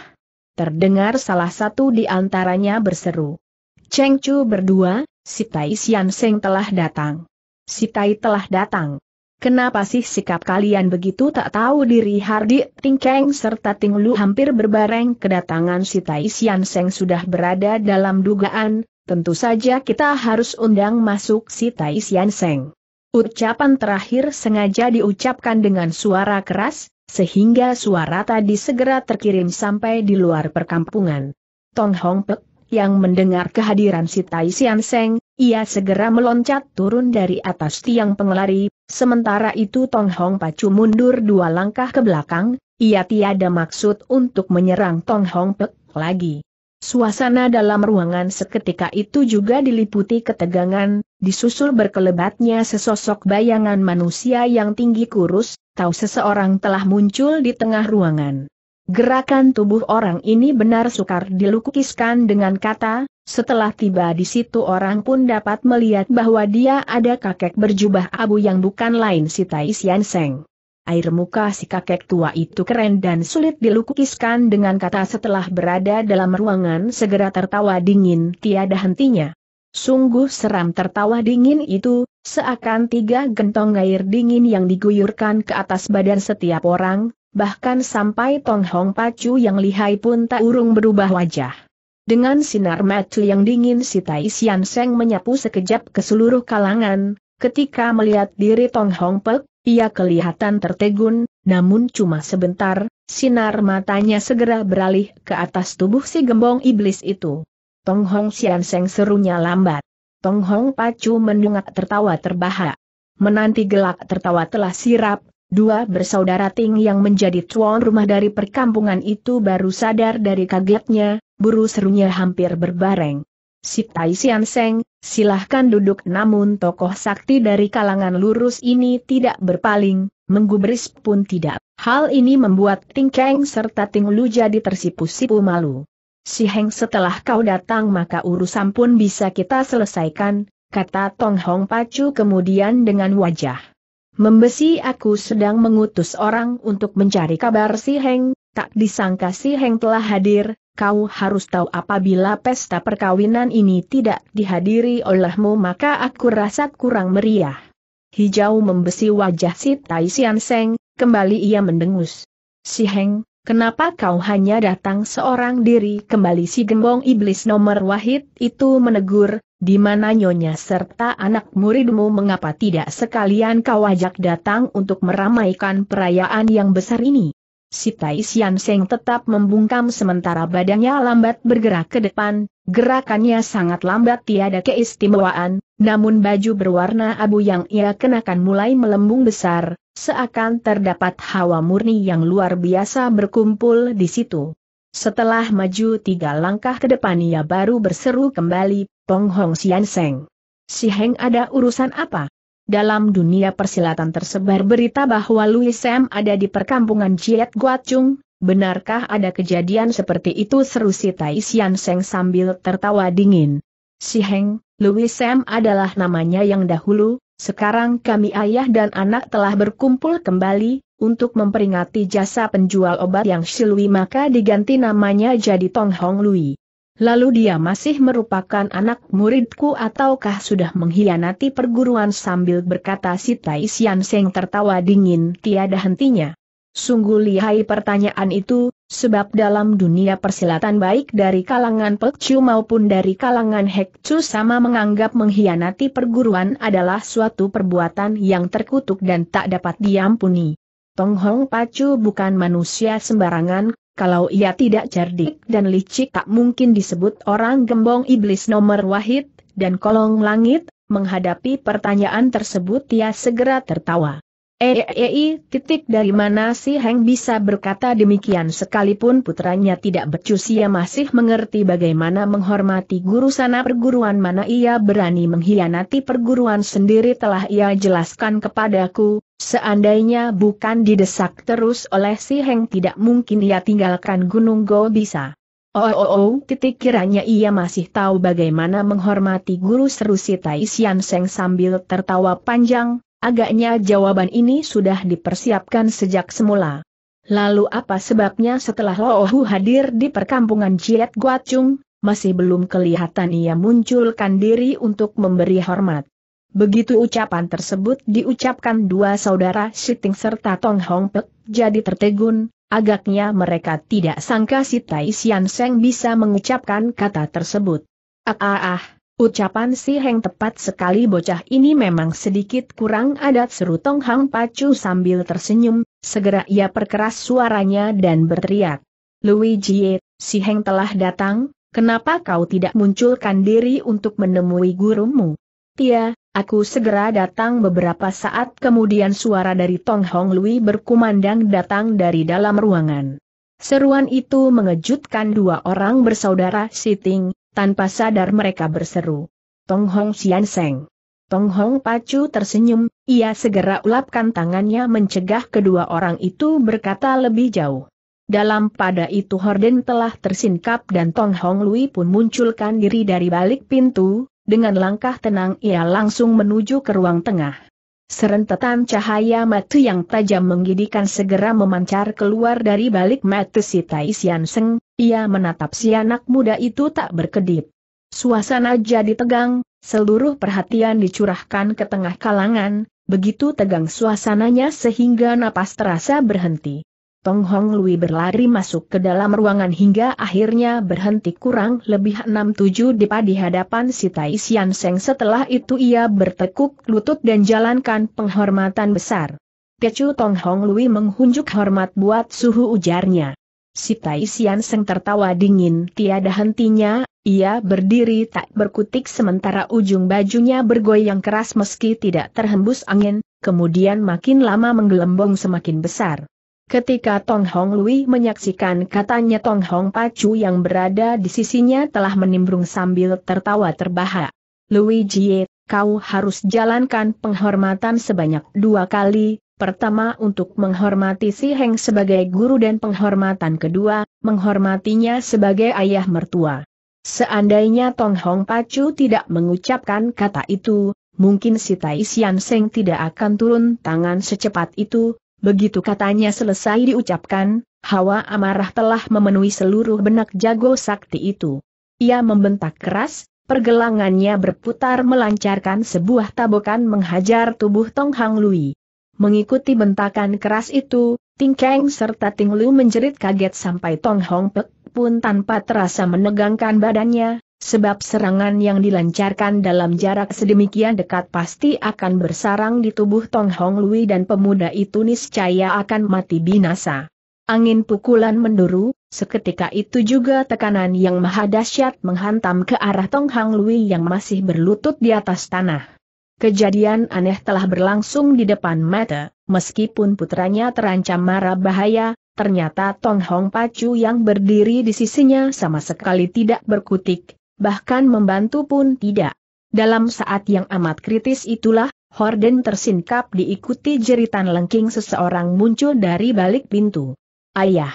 Terdengar salah satu di antaranya berseru. Cheng Chu berdua, Si Tai Sian Seng telah datang. Si Tai telah datang. Kenapa sih sikap kalian begitu tak tahu diri Hardi Keng serta Ting Lu hampir berbareng kedatangan si Tai Sian Seng sudah berada dalam dugaan, tentu saja kita harus undang masuk si Tai Sian Seng. Ucapan terakhir sengaja diucapkan dengan suara keras, sehingga suara tadi segera terkirim sampai di luar perkampungan. Tong Hong Pek yang mendengar kehadiran si Tai Sian Seng, ia segera meloncat turun dari atas tiang pengelari, sementara itu Tong Hong Pacu mundur dua langkah ke belakang, ia tiada maksud untuk menyerang Tong Hong Pek lagi. Suasana dalam ruangan seketika itu juga diliputi ketegangan, disusul berkelebatnya sesosok bayangan manusia yang tinggi kurus, tahu seseorang telah muncul di tengah ruangan. Gerakan tubuh orang ini benar sukar dilukiskan dengan kata, setelah tiba di situ orang pun dapat melihat bahwa dia ada kakek berjubah abu yang bukan lain si Tai Sian Seng. Air muka si kakek tua itu keren dan sulit dilukiskan dengan kata setelah berada dalam ruangan segera tertawa dingin tiada hentinya. Sungguh seram tertawa dingin itu, seakan tiga gentong air dingin yang diguyurkan ke atas badan setiap orang, bahkan sampai Tong Hong Pacu yang lihai pun tak urung berubah wajah. Dengan sinar mata yang dingin si Tai Sian Seng menyapu sekejap ke seluruh kalangan, ketika melihat diri Tong Hong Pek, ia kelihatan tertegun, namun cuma sebentar, sinar matanya segera beralih ke atas tubuh si gembong iblis itu. Tong Hong Sian Seng serunya lambat. Tong Hong Pacu mendungak tertawa terbahak. Menanti gelak tertawa telah sirap, Dua bersaudara Ting yang menjadi tuan rumah dari perkampungan itu baru sadar dari kagetnya, buru serunya hampir berbareng. Si Tai Sian Seng, silahkan duduk namun tokoh sakti dari kalangan lurus ini tidak berpaling, menggubris pun tidak. Hal ini membuat Ting Keng serta Ting Lu jadi tersipu-sipu malu. Si Heng setelah kau datang maka urusan pun bisa kita selesaikan, kata Tong Hong Pacu kemudian dengan wajah Membesi aku sedang mengutus orang untuk mencari kabar si Heng, tak disangka si Heng telah hadir, kau harus tahu apabila pesta perkawinan ini tidak dihadiri olehmu maka aku rasa kurang meriah. Hijau membesi wajah si Tai Sian Seng, kembali ia mendengus. Si Heng, Kenapa kau hanya datang seorang diri kembali si gembong iblis nomor wahid itu menegur, di mana nyonya serta anak muridmu mengapa tidak sekalian kau ajak datang untuk meramaikan perayaan yang besar ini? Si Tai Sian Seng tetap membungkam sementara badannya lambat bergerak ke depan, gerakannya sangat lambat tiada keistimewaan, namun baju berwarna abu yang ia kenakan mulai melembung besar, seakan terdapat hawa murni yang luar biasa berkumpul di situ. Setelah maju tiga langkah ke depan ia baru berseru kembali, Pong Hong Sian Seng. Si Heng ada urusan apa? Dalam dunia persilatan tersebar berita bahwa Louis Sam ada di perkampungan Jiet Guacung, benarkah ada kejadian seperti itu seru si Tai Sian Seng sambil tertawa dingin. Si Heng, Louis Sam adalah namanya yang dahulu, sekarang kami ayah dan anak telah berkumpul kembali, untuk memperingati jasa penjual obat yang Shilui maka diganti namanya jadi Tong Hong Louis. Lalu dia masih merupakan anak muridku ataukah sudah mengkhianati perguruan sambil berkata si Tai Sian Seng tertawa dingin tiada hentinya. Sungguh lihai pertanyaan itu, sebab dalam dunia persilatan baik dari kalangan Pekcu maupun dari kalangan Hekcu sama menganggap mengkhianati perguruan adalah suatu perbuatan yang terkutuk dan tak dapat diampuni. Tong Hong Pacu bukan manusia sembarangan, kalau ia tidak cerdik dan licik tak mungkin disebut orang gembong iblis nomor wahid, dan kolong langit, menghadapi pertanyaan tersebut ia segera tertawa. Eeei, eh, eh, eh, titik dari mana si Heng bisa berkata demikian sekalipun putranya tidak becus ia masih mengerti bagaimana menghormati guru sana perguruan mana ia berani mengkhianati perguruan sendiri telah ia jelaskan kepadaku, Seandainya bukan didesak terus oleh si Heng tidak mungkin ia tinggalkan Gunung Go bisa. Oh, oh, oh, oh titik kiranya ia masih tahu bagaimana menghormati guru seru si Tai Sian Seng sambil tertawa panjang, agaknya jawaban ini sudah dipersiapkan sejak semula. Lalu apa sebabnya setelah Lohu hadir di perkampungan Jiet Guacung, masih belum kelihatan ia munculkan diri untuk memberi hormat. Begitu ucapan tersebut diucapkan dua saudara Siting serta Tong Hong Pek, jadi tertegun, agaknya mereka tidak sangka si Tai Sian Seng bisa mengucapkan kata tersebut. Ah ah ah, ucapan si Heng tepat sekali bocah ini memang sedikit kurang adat seru Tong Hang Pacu sambil tersenyum, segera ia perkeras suaranya dan berteriak. Luigi, si Heng telah datang, kenapa kau tidak munculkan diri untuk menemui gurumu? Tia, Aku segera datang beberapa saat kemudian suara dari Tong Hong Lui berkumandang datang dari dalam ruangan. Seruan itu mengejutkan dua orang bersaudara Siting, tanpa sadar mereka berseru. Tong Hong Sian Seng. Tong Hong Pacu tersenyum, ia segera ulapkan tangannya mencegah kedua orang itu berkata lebih jauh. Dalam pada itu Horden telah tersingkap dan Tong Hong Lui pun munculkan diri dari balik pintu, dengan langkah tenang ia langsung menuju ke ruang tengah. Serentetan cahaya mata yang tajam menggidikan segera memancar keluar dari balik mata si Tai Sian Seng, ia menatap si anak muda itu tak berkedip. Suasana jadi tegang, seluruh perhatian dicurahkan ke tengah kalangan, begitu tegang suasananya sehingga napas terasa berhenti. Tong Hong Lui berlari masuk ke dalam ruangan hingga akhirnya berhenti kurang lebih 6-7 depa di hadapan si Tai Sian Seng setelah itu ia bertekuk lutut dan jalankan penghormatan besar. Kecu Tong Hong Lui menghunjuk hormat buat suhu ujarnya. Si Tai Sian Seng tertawa dingin tiada hentinya, ia berdiri tak berkutik sementara ujung bajunya bergoyang keras meski tidak terhembus angin, kemudian makin lama menggelembung semakin besar. Ketika Tong Hong Lui menyaksikan katanya Tong Hong Pacu yang berada di sisinya telah menimbrung sambil tertawa terbahak. Lui Jie, kau harus jalankan penghormatan sebanyak dua kali, pertama untuk menghormati Si Heng sebagai guru dan penghormatan kedua, menghormatinya sebagai ayah mertua. Seandainya Tong Hong Pacu tidak mengucapkan kata itu, mungkin si Tai Sian Seng tidak akan turun tangan secepat itu, Begitu katanya selesai diucapkan, hawa amarah telah memenuhi seluruh benak jago sakti itu. Ia membentak keras, pergelangannya berputar melancarkan sebuah tabokan menghajar tubuh Tong Hang Lui. Mengikuti bentakan keras itu, Ting Keng serta Ting Lu menjerit kaget sampai Tong Hong Pek pun tanpa terasa menegangkan badannya, Sebab serangan yang dilancarkan dalam jarak sedemikian dekat pasti akan bersarang di tubuh Tong Hong Lui dan pemuda itu niscaya akan mati binasa. Angin pukulan menduru, seketika itu juga tekanan yang maha dahsyat menghantam ke arah Tong Hong Lui yang masih berlutut di atas tanah. Kejadian aneh telah berlangsung di depan mata, meskipun putranya terancam marah bahaya, ternyata Tong Hong Pacu yang berdiri di sisinya sama sekali tidak berkutik, bahkan membantu pun tidak. Dalam saat yang amat kritis itulah, Horden tersingkap diikuti jeritan lengking seseorang muncul dari balik pintu. Ayah!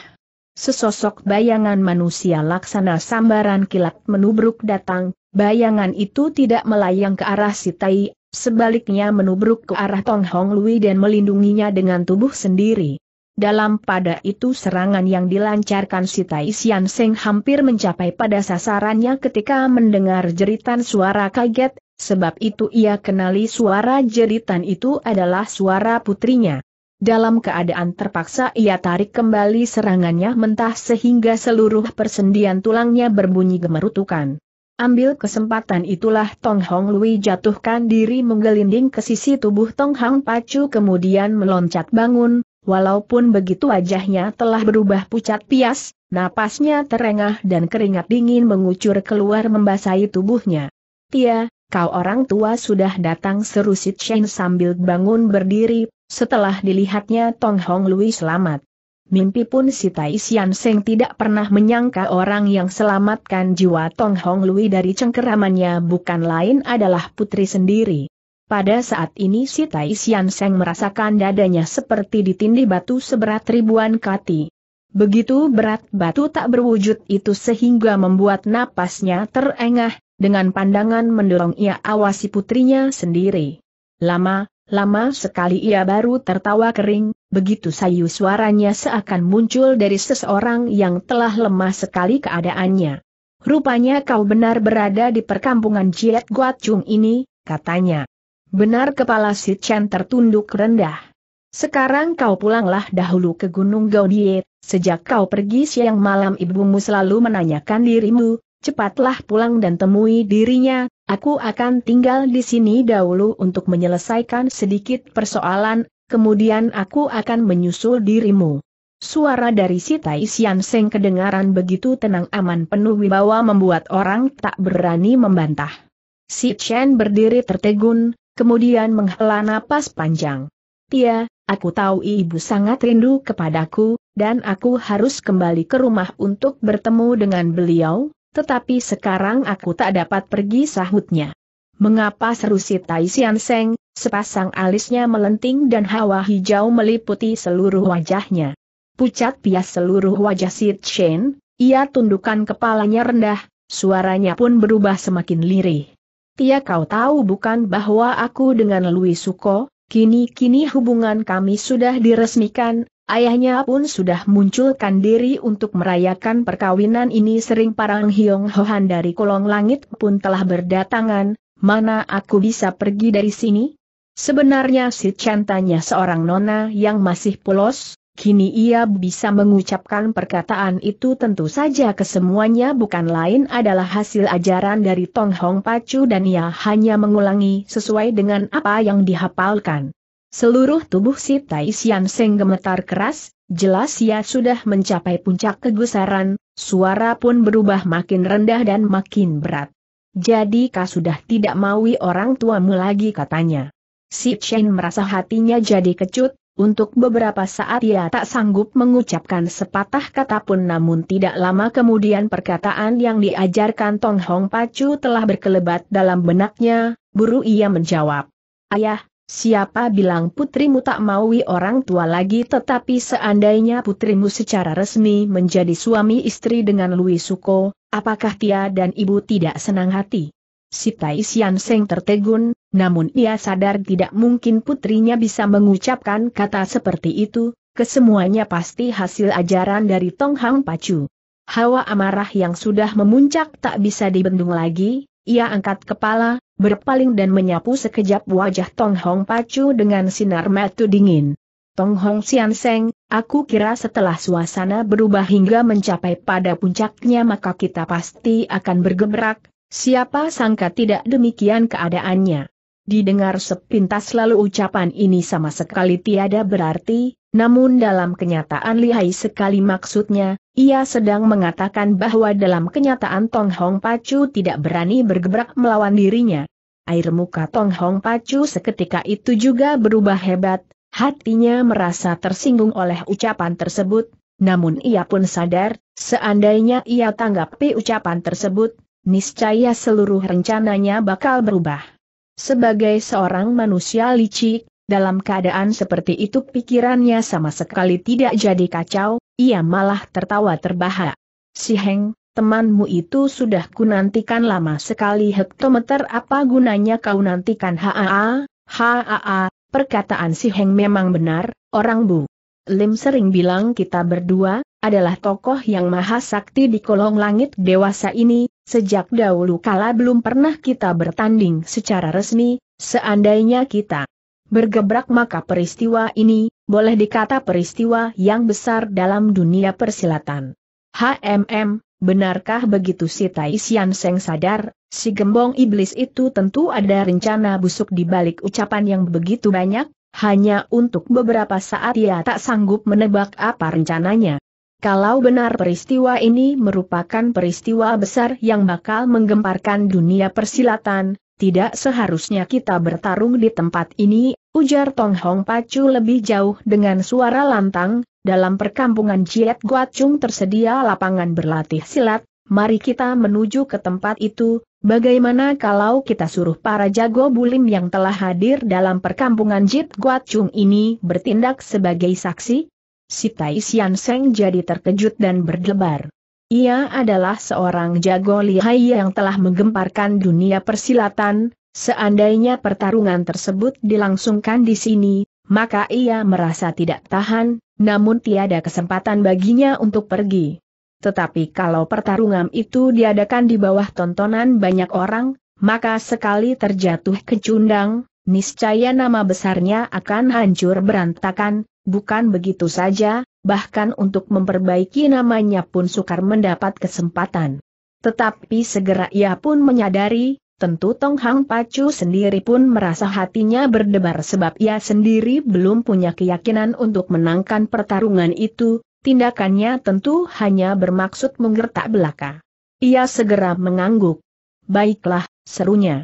Sesosok bayangan manusia laksana sambaran kilat menubruk datang, bayangan itu tidak melayang ke arah si Tai, sebaliknya menubruk ke arah Tong Hong Lui dan melindunginya dengan tubuh sendiri. Dalam pada itu serangan yang dilancarkan si Tai Sian Seng hampir mencapai pada sasarannya ketika mendengar jeritan suara kaget, sebab itu ia kenali suara jeritan itu adalah suara putrinya. Dalam keadaan terpaksa ia tarik kembali serangannya mentah sehingga seluruh persendian tulangnya berbunyi gemerutukan. Ambil kesempatan itulah Tong Hong Lui jatuhkan diri menggelinding ke sisi tubuh Tong Hang Pacu kemudian meloncat bangun, Walaupun begitu wajahnya telah berubah pucat pias, napasnya terengah dan keringat dingin mengucur keluar membasahi tubuhnya. Tia, kau orang tua sudah datang seru Sit Shen sambil bangun berdiri, setelah dilihatnya Tong Hong Lui selamat. Mimpi pun si Tai Sian Seng tidak pernah menyangka orang yang selamatkan jiwa Tong Hong Lui dari cengkeramannya bukan lain adalah putri sendiri. Pada saat ini si Tai Sian Seng merasakan dadanya seperti ditindih batu seberat ribuan kati. Begitu berat batu tak berwujud itu sehingga membuat napasnya terengah, dengan pandangan mendorong ia awasi putrinya sendiri. Lama, lama sekali ia baru tertawa kering, begitu sayu suaranya seakan muncul dari seseorang yang telah lemah sekali keadaannya. Rupanya kau benar berada di perkampungan Jiet Guat Chung ini, katanya. Benar kepala si Chen tertunduk rendah. Sekarang kau pulanglah dahulu ke Gunung Gaudie, sejak kau pergi siang malam ibumu selalu menanyakan dirimu, cepatlah pulang dan temui dirinya, aku akan tinggal di sini dahulu untuk menyelesaikan sedikit persoalan, kemudian aku akan menyusul dirimu. Suara dari si Tai Sian Seng kedengaran begitu tenang aman penuh wibawa membuat orang tak berani membantah. Si Chen berdiri tertegun, kemudian menghela napas panjang. Tia, aku tahu ibu sangat rindu kepadaku, dan aku harus kembali ke rumah untuk bertemu dengan beliau, tetapi sekarang aku tak dapat pergi sahutnya. Mengapa seru si Tai Sian Seng, sepasang alisnya melenting dan hawa hijau meliputi seluruh wajahnya. Pucat pias seluruh wajah si Chen, ia tundukkan kepalanya rendah, suaranya pun berubah semakin lirih. Tia kau tahu bukan bahwa aku dengan Louis Suko, kini-kini hubungan kami sudah diresmikan, ayahnya pun sudah munculkan diri untuk merayakan perkawinan ini sering parang Hyong Hohan dari kolong langit pun telah berdatangan, mana aku bisa pergi dari sini? Sebenarnya si cantanya seorang nona yang masih polos, Kini ia bisa mengucapkan perkataan itu tentu saja kesemuanya bukan lain adalah hasil ajaran dari Tong Hong Pacu dan ia hanya mengulangi sesuai dengan apa yang dihafalkan. Seluruh tubuh si Tai Sian Seng gemetar keras, jelas ia sudah mencapai puncak kegusaran, suara pun berubah makin rendah dan makin berat. Jadi kau sudah tidak maui orang tuamu lagi katanya. Si Chen merasa hatinya jadi kecut, untuk beberapa saat ia tak sanggup mengucapkan sepatah kata pun namun tidak lama kemudian perkataan yang diajarkan Tong Hong Pacu telah berkelebat dalam benaknya, buru ia menjawab. Ayah, siapa bilang putrimu tak maui orang tua lagi tetapi seandainya putrimu secara resmi menjadi suami istri dengan Louis Suko, apakah Tia dan ibu tidak senang hati? si Tai Sian Seng tertegun, namun ia sadar tidak mungkin putrinya bisa mengucapkan kata seperti itu, kesemuanya pasti hasil ajaran dari Tong Hang Pacu. Hawa amarah yang sudah memuncak tak bisa dibendung lagi, ia angkat kepala, berpaling dan menyapu sekejap wajah Tong Hong Pacu dengan sinar mata dingin. Tong Hong Sian Seng, aku kira setelah suasana berubah hingga mencapai pada puncaknya maka kita pasti akan bergemerak, Siapa sangka tidak demikian keadaannya. Didengar sepintas lalu ucapan ini sama sekali tiada berarti, namun dalam kenyataan lihai sekali maksudnya, ia sedang mengatakan bahwa dalam kenyataan Tong Hong Pacu tidak berani bergebrak melawan dirinya. Air muka Tong Hong Pacu seketika itu juga berubah hebat, hatinya merasa tersinggung oleh ucapan tersebut, namun ia pun sadar, seandainya ia tanggapi ucapan tersebut, niscaya seluruh rencananya bakal berubah. Sebagai seorang manusia licik, dalam keadaan seperti itu pikirannya sama sekali tidak jadi kacau, ia malah tertawa terbahak. Si Heng, temanmu itu sudah kunantikan lama sekali hektometer apa gunanya kau nantikan haa, haa, perkataan si Heng memang benar, orang bu. Lim sering bilang kita berdua, adalah tokoh yang maha sakti di kolong langit dewasa ini, Sejak dahulu kala belum pernah kita bertanding secara resmi, seandainya kita bergebrak maka peristiwa ini, boleh dikata peristiwa yang besar dalam dunia persilatan. HMM, benarkah begitu si Tai Seng sadar, si gembong iblis itu tentu ada rencana busuk di balik ucapan yang begitu banyak, hanya untuk beberapa saat ia tak sanggup menebak apa rencananya. Kalau benar peristiwa ini merupakan peristiwa besar yang bakal menggemparkan dunia persilatan, tidak seharusnya kita bertarung di tempat ini, ujar Tong Hong Pacu lebih jauh dengan suara lantang, dalam perkampungan Jiet Guat Guacung tersedia lapangan berlatih silat, mari kita menuju ke tempat itu, bagaimana kalau kita suruh para jago bulim yang telah hadir dalam perkampungan Jiet Guacung ini bertindak sebagai saksi? si Tai Sian Seng jadi terkejut dan berdebar. Ia adalah seorang jago lihai yang telah menggemparkan dunia persilatan, seandainya pertarungan tersebut dilangsungkan di sini, maka ia merasa tidak tahan, namun tiada kesempatan baginya untuk pergi. Tetapi kalau pertarungan itu diadakan di bawah tontonan banyak orang, maka sekali terjatuh kecundang niscaya nama besarnya akan hancur berantakan, bukan begitu saja, bahkan untuk memperbaiki namanya pun sukar mendapat kesempatan. Tetapi segera ia pun menyadari, tentu Tong Hang Pacu sendiri pun merasa hatinya berdebar sebab ia sendiri belum punya keyakinan untuk menangkan pertarungan itu, tindakannya tentu hanya bermaksud menggertak belaka. Ia segera mengangguk. Baiklah, serunya.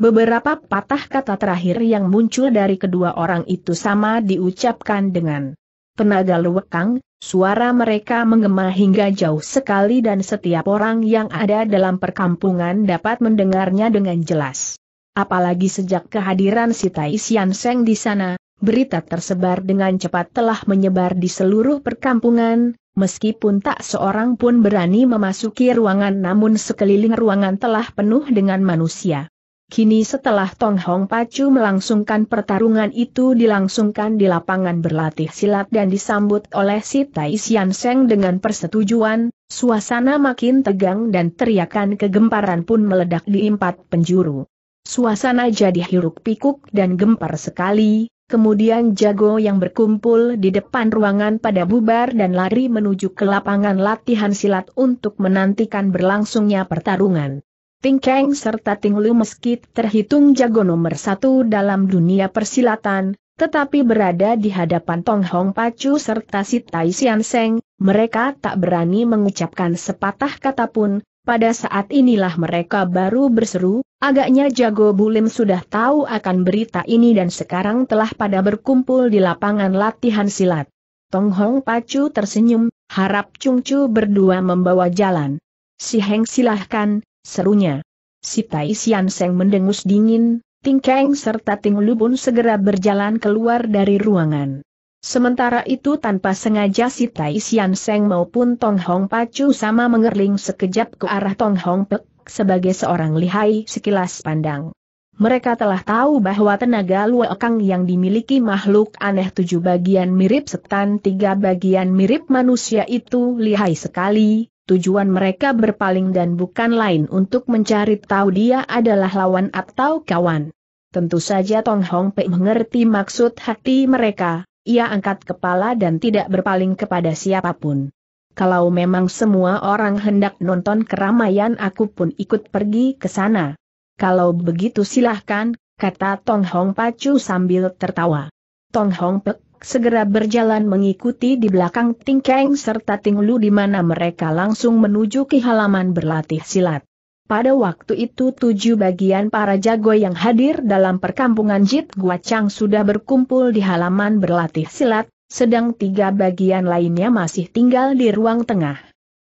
Beberapa patah kata terakhir yang muncul dari kedua orang itu sama diucapkan dengan tenaga lewekang, suara mereka menggema hingga jauh sekali dan setiap orang yang ada dalam perkampungan dapat mendengarnya dengan jelas. Apalagi sejak kehadiran si Tai Sian Seng di sana, berita tersebar dengan cepat telah menyebar di seluruh perkampungan, meskipun tak seorang pun berani memasuki ruangan namun sekeliling ruangan telah penuh dengan manusia. Kini setelah Tong Hong Pacu melangsungkan pertarungan itu dilangsungkan di lapangan berlatih silat dan disambut oleh si Tai Sian Seng dengan persetujuan, suasana makin tegang dan teriakan kegemparan pun meledak di empat penjuru. Suasana jadi hiruk pikuk dan gempar sekali, kemudian jago yang berkumpul di depan ruangan pada bubar dan lari menuju ke lapangan latihan silat untuk menantikan berlangsungnya pertarungan. Ting Kang serta Ting Lu meski terhitung jago nomor satu dalam dunia persilatan, tetapi berada di hadapan Tong Hong Pacu serta si Tai Sian Seng, mereka tak berani mengucapkan sepatah kata pun, pada saat inilah mereka baru berseru, agaknya Jago Bulim sudah tahu akan berita ini dan sekarang telah pada berkumpul di lapangan latihan silat. Tong Hong Pacu tersenyum, harap Chung Chu berdua membawa jalan. Si Heng silahkan, serunya. Si Tai Sian Seng mendengus dingin, Ting Keng serta Ting Lu pun segera berjalan keluar dari ruangan. Sementara itu tanpa sengaja si Tai Sian Seng maupun Tong Hong Pacu sama mengerling sekejap ke arah Tong Hong Pek sebagai seorang lihai sekilas pandang. Mereka telah tahu bahwa tenaga luakang yang dimiliki makhluk aneh tujuh bagian mirip setan tiga bagian mirip manusia itu lihai sekali, tujuan mereka berpaling dan bukan lain untuk mencari tahu dia adalah lawan atau kawan. Tentu saja Tong Hong Pei mengerti maksud hati mereka, ia angkat kepala dan tidak berpaling kepada siapapun. Kalau memang semua orang hendak nonton keramaian aku pun ikut pergi ke sana. Kalau begitu silahkan, kata Tong Hong Pacu sambil tertawa. Tong Hong Pek segera berjalan mengikuti di belakang Ting Kang serta Ting Lu di mana mereka langsung menuju ke halaman berlatih silat. Pada waktu itu tujuh bagian para jago yang hadir dalam perkampungan Jit Guacang sudah berkumpul di halaman berlatih silat, sedang tiga bagian lainnya masih tinggal di ruang tengah.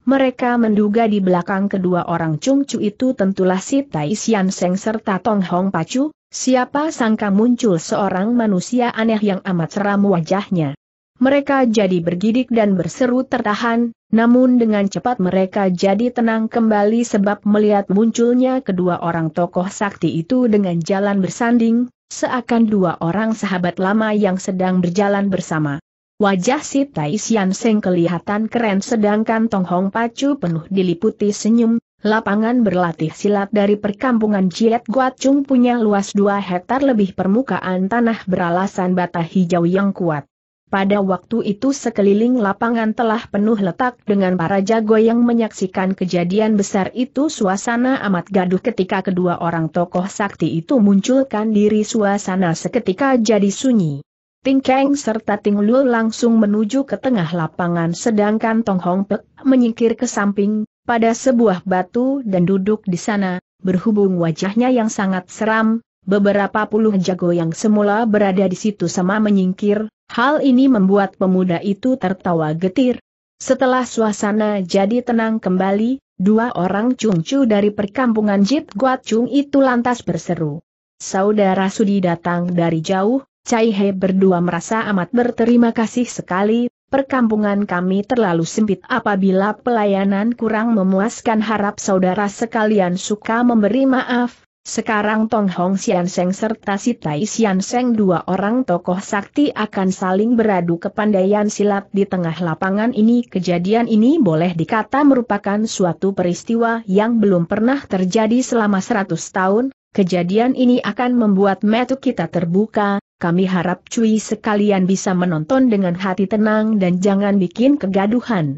Mereka menduga di belakang kedua orang Chung itu tentulah si Tai Sian Seng serta Tong Hong Pacu, Siapa sangka muncul seorang manusia aneh yang amat seram wajahnya. Mereka jadi bergidik dan berseru tertahan, namun dengan cepat mereka jadi tenang kembali sebab melihat munculnya kedua orang tokoh sakti itu dengan jalan bersanding, seakan dua orang sahabat lama yang sedang berjalan bersama. Wajah si Tai Sian Seng kelihatan keren sedangkan Tong Hong Pacu penuh diliputi senyum, lapangan berlatih silat dari perkampungan Ciet Guacung punya luas 2 hektar lebih permukaan tanah beralasan bata hijau yang kuat. Pada waktu itu sekeliling lapangan telah penuh letak dengan para jago yang menyaksikan kejadian besar itu suasana amat gaduh ketika kedua orang tokoh sakti itu munculkan diri suasana seketika jadi sunyi. Ting Kang serta Ting Lu langsung menuju ke tengah lapangan sedangkan Tong Hong Pek menyingkir ke samping, pada sebuah batu dan duduk di sana, berhubung wajahnya yang sangat seram, beberapa puluh jago yang semula berada di situ sama menyingkir, hal ini membuat pemuda itu tertawa getir. Setelah suasana jadi tenang kembali, dua orang cungcu dari perkampungan Jit Guat Chung itu lantas berseru. Saudara Sudi datang dari jauh, Cai He berdua merasa amat berterima kasih sekali, perkampungan kami terlalu sempit apabila pelayanan kurang memuaskan harap saudara sekalian suka memberi maaf. Sekarang Tong Hong Sian Seng serta si Tai Sian Seng dua orang tokoh sakti akan saling beradu kepandaian silat di tengah lapangan ini. Kejadian ini boleh dikata merupakan suatu peristiwa yang belum pernah terjadi selama 100 tahun, Kejadian ini akan membuat metu kita terbuka, kami harap cuy sekalian bisa menonton dengan hati tenang dan jangan bikin kegaduhan.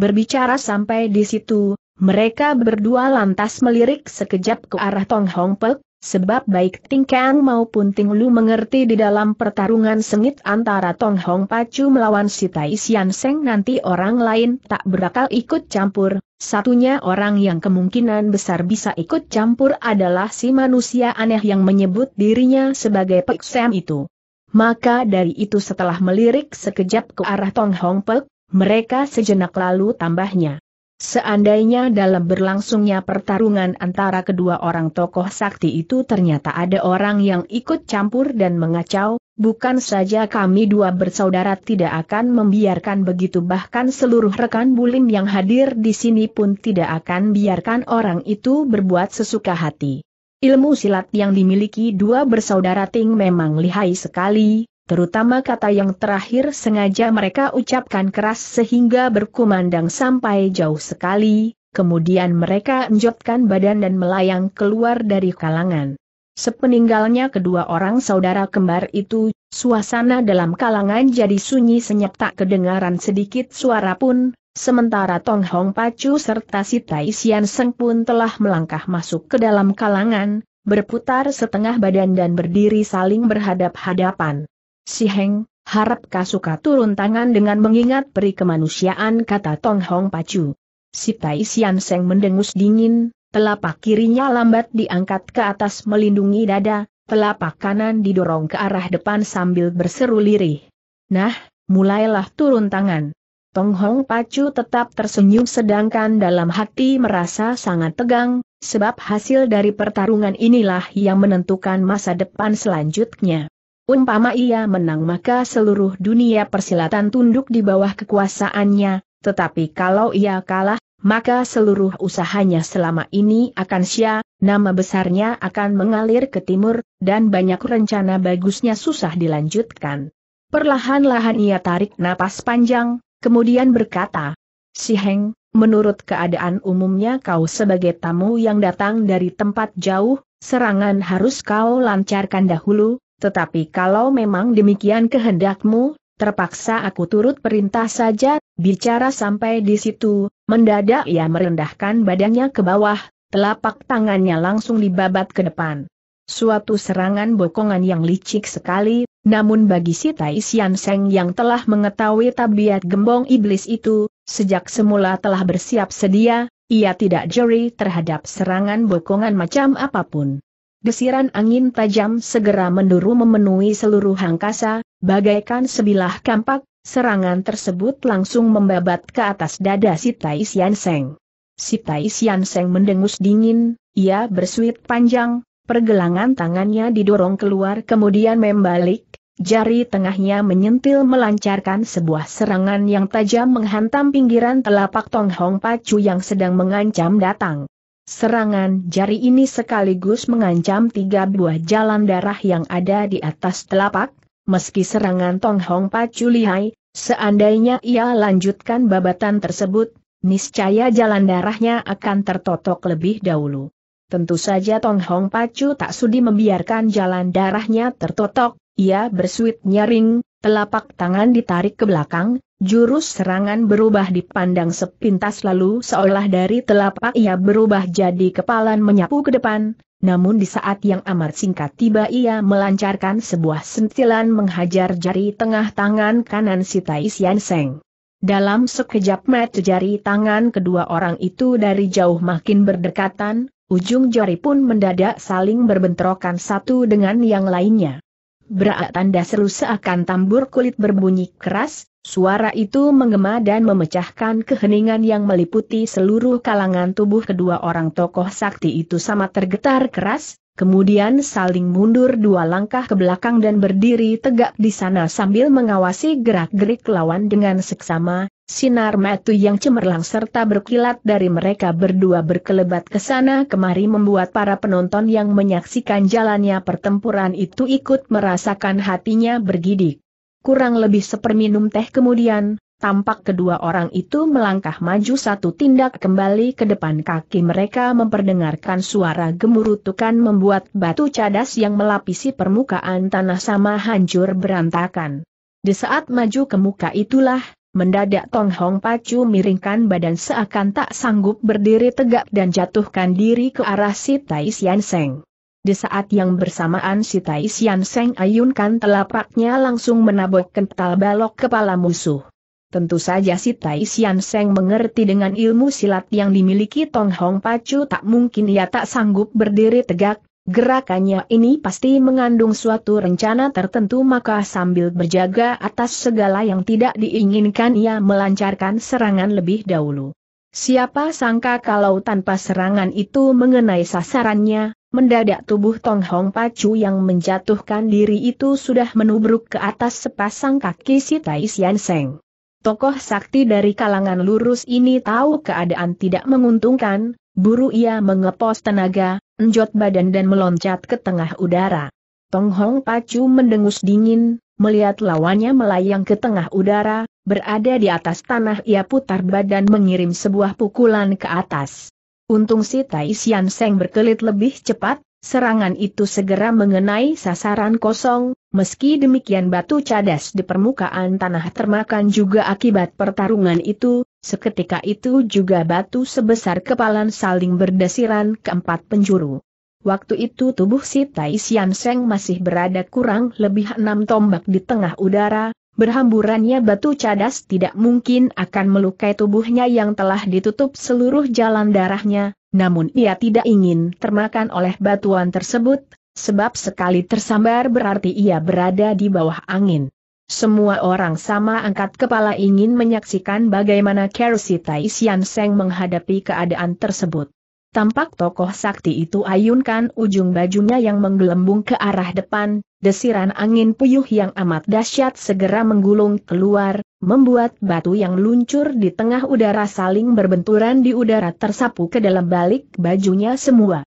Berbicara sampai di situ, mereka berdua lantas melirik sekejap ke arah Tong Hong Pek, Sebab baik Ting Kang maupun Ting Lu mengerti di dalam pertarungan sengit antara Tong Hong Pacu melawan si Tai Sian Seng nanti orang lain tak berakal ikut campur, satunya orang yang kemungkinan besar bisa ikut campur adalah si manusia aneh yang menyebut dirinya sebagai Pek Sam itu. Maka dari itu setelah melirik sekejap ke arah Tong Hong Pek, mereka sejenak lalu tambahnya. Seandainya dalam berlangsungnya pertarungan antara kedua orang tokoh sakti itu ternyata ada orang yang ikut campur dan mengacau, bukan saja kami dua bersaudara tidak akan membiarkan begitu bahkan seluruh rekan bulim yang hadir di sini pun tidak akan biarkan orang itu berbuat sesuka hati. Ilmu silat yang dimiliki dua bersaudara Ting memang lihai sekali, terutama kata yang terakhir sengaja mereka ucapkan keras sehingga berkumandang sampai jauh sekali, kemudian mereka enjotkan badan dan melayang keluar dari kalangan. Sepeninggalnya kedua orang saudara kembar itu, suasana dalam kalangan jadi sunyi senyap tak kedengaran sedikit suara pun, sementara Tong Hong Pacu serta si Tai Sian Seng pun telah melangkah masuk ke dalam kalangan, berputar setengah badan dan berdiri saling berhadap-hadapan. Si Heng, harap Kasuka turun tangan dengan mengingat peri kemanusiaan kata Tong Hong Pacu. Si Tai Sian Seng mendengus dingin, telapak kirinya lambat diangkat ke atas melindungi dada, telapak kanan didorong ke arah depan sambil berseru lirih. Nah, mulailah turun tangan. Tong Hong Pacu tetap tersenyum sedangkan dalam hati merasa sangat tegang, sebab hasil dari pertarungan inilah yang menentukan masa depan selanjutnya. Umpama ia menang maka seluruh dunia persilatan tunduk di bawah kekuasaannya, tetapi kalau ia kalah, maka seluruh usahanya selama ini akan sia, nama besarnya akan mengalir ke timur, dan banyak rencana bagusnya susah dilanjutkan. Perlahan-lahan ia tarik napas panjang, kemudian berkata, Si Heng, menurut keadaan umumnya kau sebagai tamu yang datang dari tempat jauh, serangan harus kau lancarkan dahulu, tetapi kalau memang demikian kehendakmu, terpaksa aku turut perintah saja, bicara sampai di situ, mendadak ia merendahkan badannya ke bawah, telapak tangannya langsung dibabat ke depan. Suatu serangan bokongan yang licik sekali, namun bagi si Tai Sian Seng yang telah mengetahui tabiat gembong iblis itu, sejak semula telah bersiap sedia, ia tidak jeri terhadap serangan bokongan macam apapun. Desiran angin tajam segera menduru memenuhi seluruh angkasa, bagaikan sebilah kampak, serangan tersebut langsung membabat ke atas dada si Tai Sian Seng. Si Tai Sian Seng mendengus dingin, ia bersuit panjang, pergelangan tangannya didorong keluar kemudian membalik, jari tengahnya menyentil melancarkan sebuah serangan yang tajam menghantam pinggiran telapak Tong Hong Pacu yang sedang mengancam datang. Serangan jari ini sekaligus mengancam tiga buah jalan darah yang ada di atas telapak, meski serangan Tong Hong Pacu lihai, seandainya ia lanjutkan babatan tersebut, niscaya jalan darahnya akan tertotok lebih dahulu. Tentu saja Tong Hong Pacu tak sudi membiarkan jalan darahnya tertotok, ia bersuit nyaring, telapak tangan ditarik ke belakang, Jurus serangan berubah dipandang sepintas lalu seolah dari telapak ia berubah jadi kepalan menyapu ke depan, namun di saat yang amat singkat tiba ia melancarkan sebuah sentilan menghajar jari tengah tangan kanan si Tai Seng. Dalam sekejap mata jari tangan kedua orang itu dari jauh makin berdekatan, ujung jari pun mendadak saling berbentrokan satu dengan yang lainnya. Berak tanda seru seakan tambur kulit berbunyi keras, Suara itu menggema dan memecahkan keheningan yang meliputi seluruh kalangan tubuh kedua orang tokoh sakti itu sama tergetar keras, kemudian saling mundur dua langkah ke belakang dan berdiri tegak di sana sambil mengawasi gerak-gerik lawan dengan seksama, sinar metu yang cemerlang serta berkilat dari mereka berdua berkelebat ke sana kemari membuat para penonton yang menyaksikan jalannya pertempuran itu ikut merasakan hatinya bergidik. Kurang lebih seperminum teh kemudian, tampak kedua orang itu melangkah maju satu tindak kembali ke depan kaki mereka memperdengarkan suara gemurutukan membuat batu cadas yang melapisi permukaan tanah sama hancur berantakan. Di saat maju ke muka itulah, mendadak Tong Hong Pacu miringkan badan seakan tak sanggup berdiri tegak dan jatuhkan diri ke arah Sitai Tai Sian Seng. Di saat yang bersamaan si Taisyan Seng ayunkan telapaknya langsung menabok kental balok kepala musuh. Tentu saja si Taisyan Seng mengerti dengan ilmu silat yang dimiliki Tong Hong Pacu tak mungkin ia tak sanggup berdiri tegak, gerakannya ini pasti mengandung suatu rencana tertentu maka sambil berjaga atas segala yang tidak diinginkan ia melancarkan serangan lebih dahulu. Siapa sangka kalau tanpa serangan itu mengenai sasarannya, Mendadak tubuh Tong Hong Pacu yang menjatuhkan diri itu sudah menubruk ke atas sepasang kaki si Tai Sian Seng. Tokoh sakti dari kalangan lurus ini tahu keadaan tidak menguntungkan, buru ia mengepos tenaga, enjot badan dan meloncat ke tengah udara. Tong Hong Pacu mendengus dingin, melihat lawannya melayang ke tengah udara, berada di atas tanah ia putar badan mengirim sebuah pukulan ke atas. Untung si Tai Sian Seng berkelit lebih cepat, serangan itu segera mengenai sasaran kosong, meski demikian batu cadas di permukaan tanah termakan juga akibat pertarungan itu, seketika itu juga batu sebesar kepalan saling berdesiran keempat penjuru. Waktu itu tubuh si Tai Sian Seng masih berada kurang lebih enam tombak di tengah udara, berhamburannya batu cadas tidak mungkin akan melukai tubuhnya yang telah ditutup seluruh jalan darahnya, namun ia tidak ingin termakan oleh batuan tersebut, sebab sekali tersambar berarti ia berada di bawah angin. Semua orang sama angkat kepala ingin menyaksikan bagaimana Kerusi Tai Sian Seng menghadapi keadaan tersebut. Tampak tokoh sakti itu ayunkan ujung bajunya yang menggelembung ke arah depan, desiran angin puyuh yang amat dahsyat segera menggulung keluar, membuat batu yang luncur di tengah udara saling berbenturan di udara tersapu ke dalam balik bajunya semua.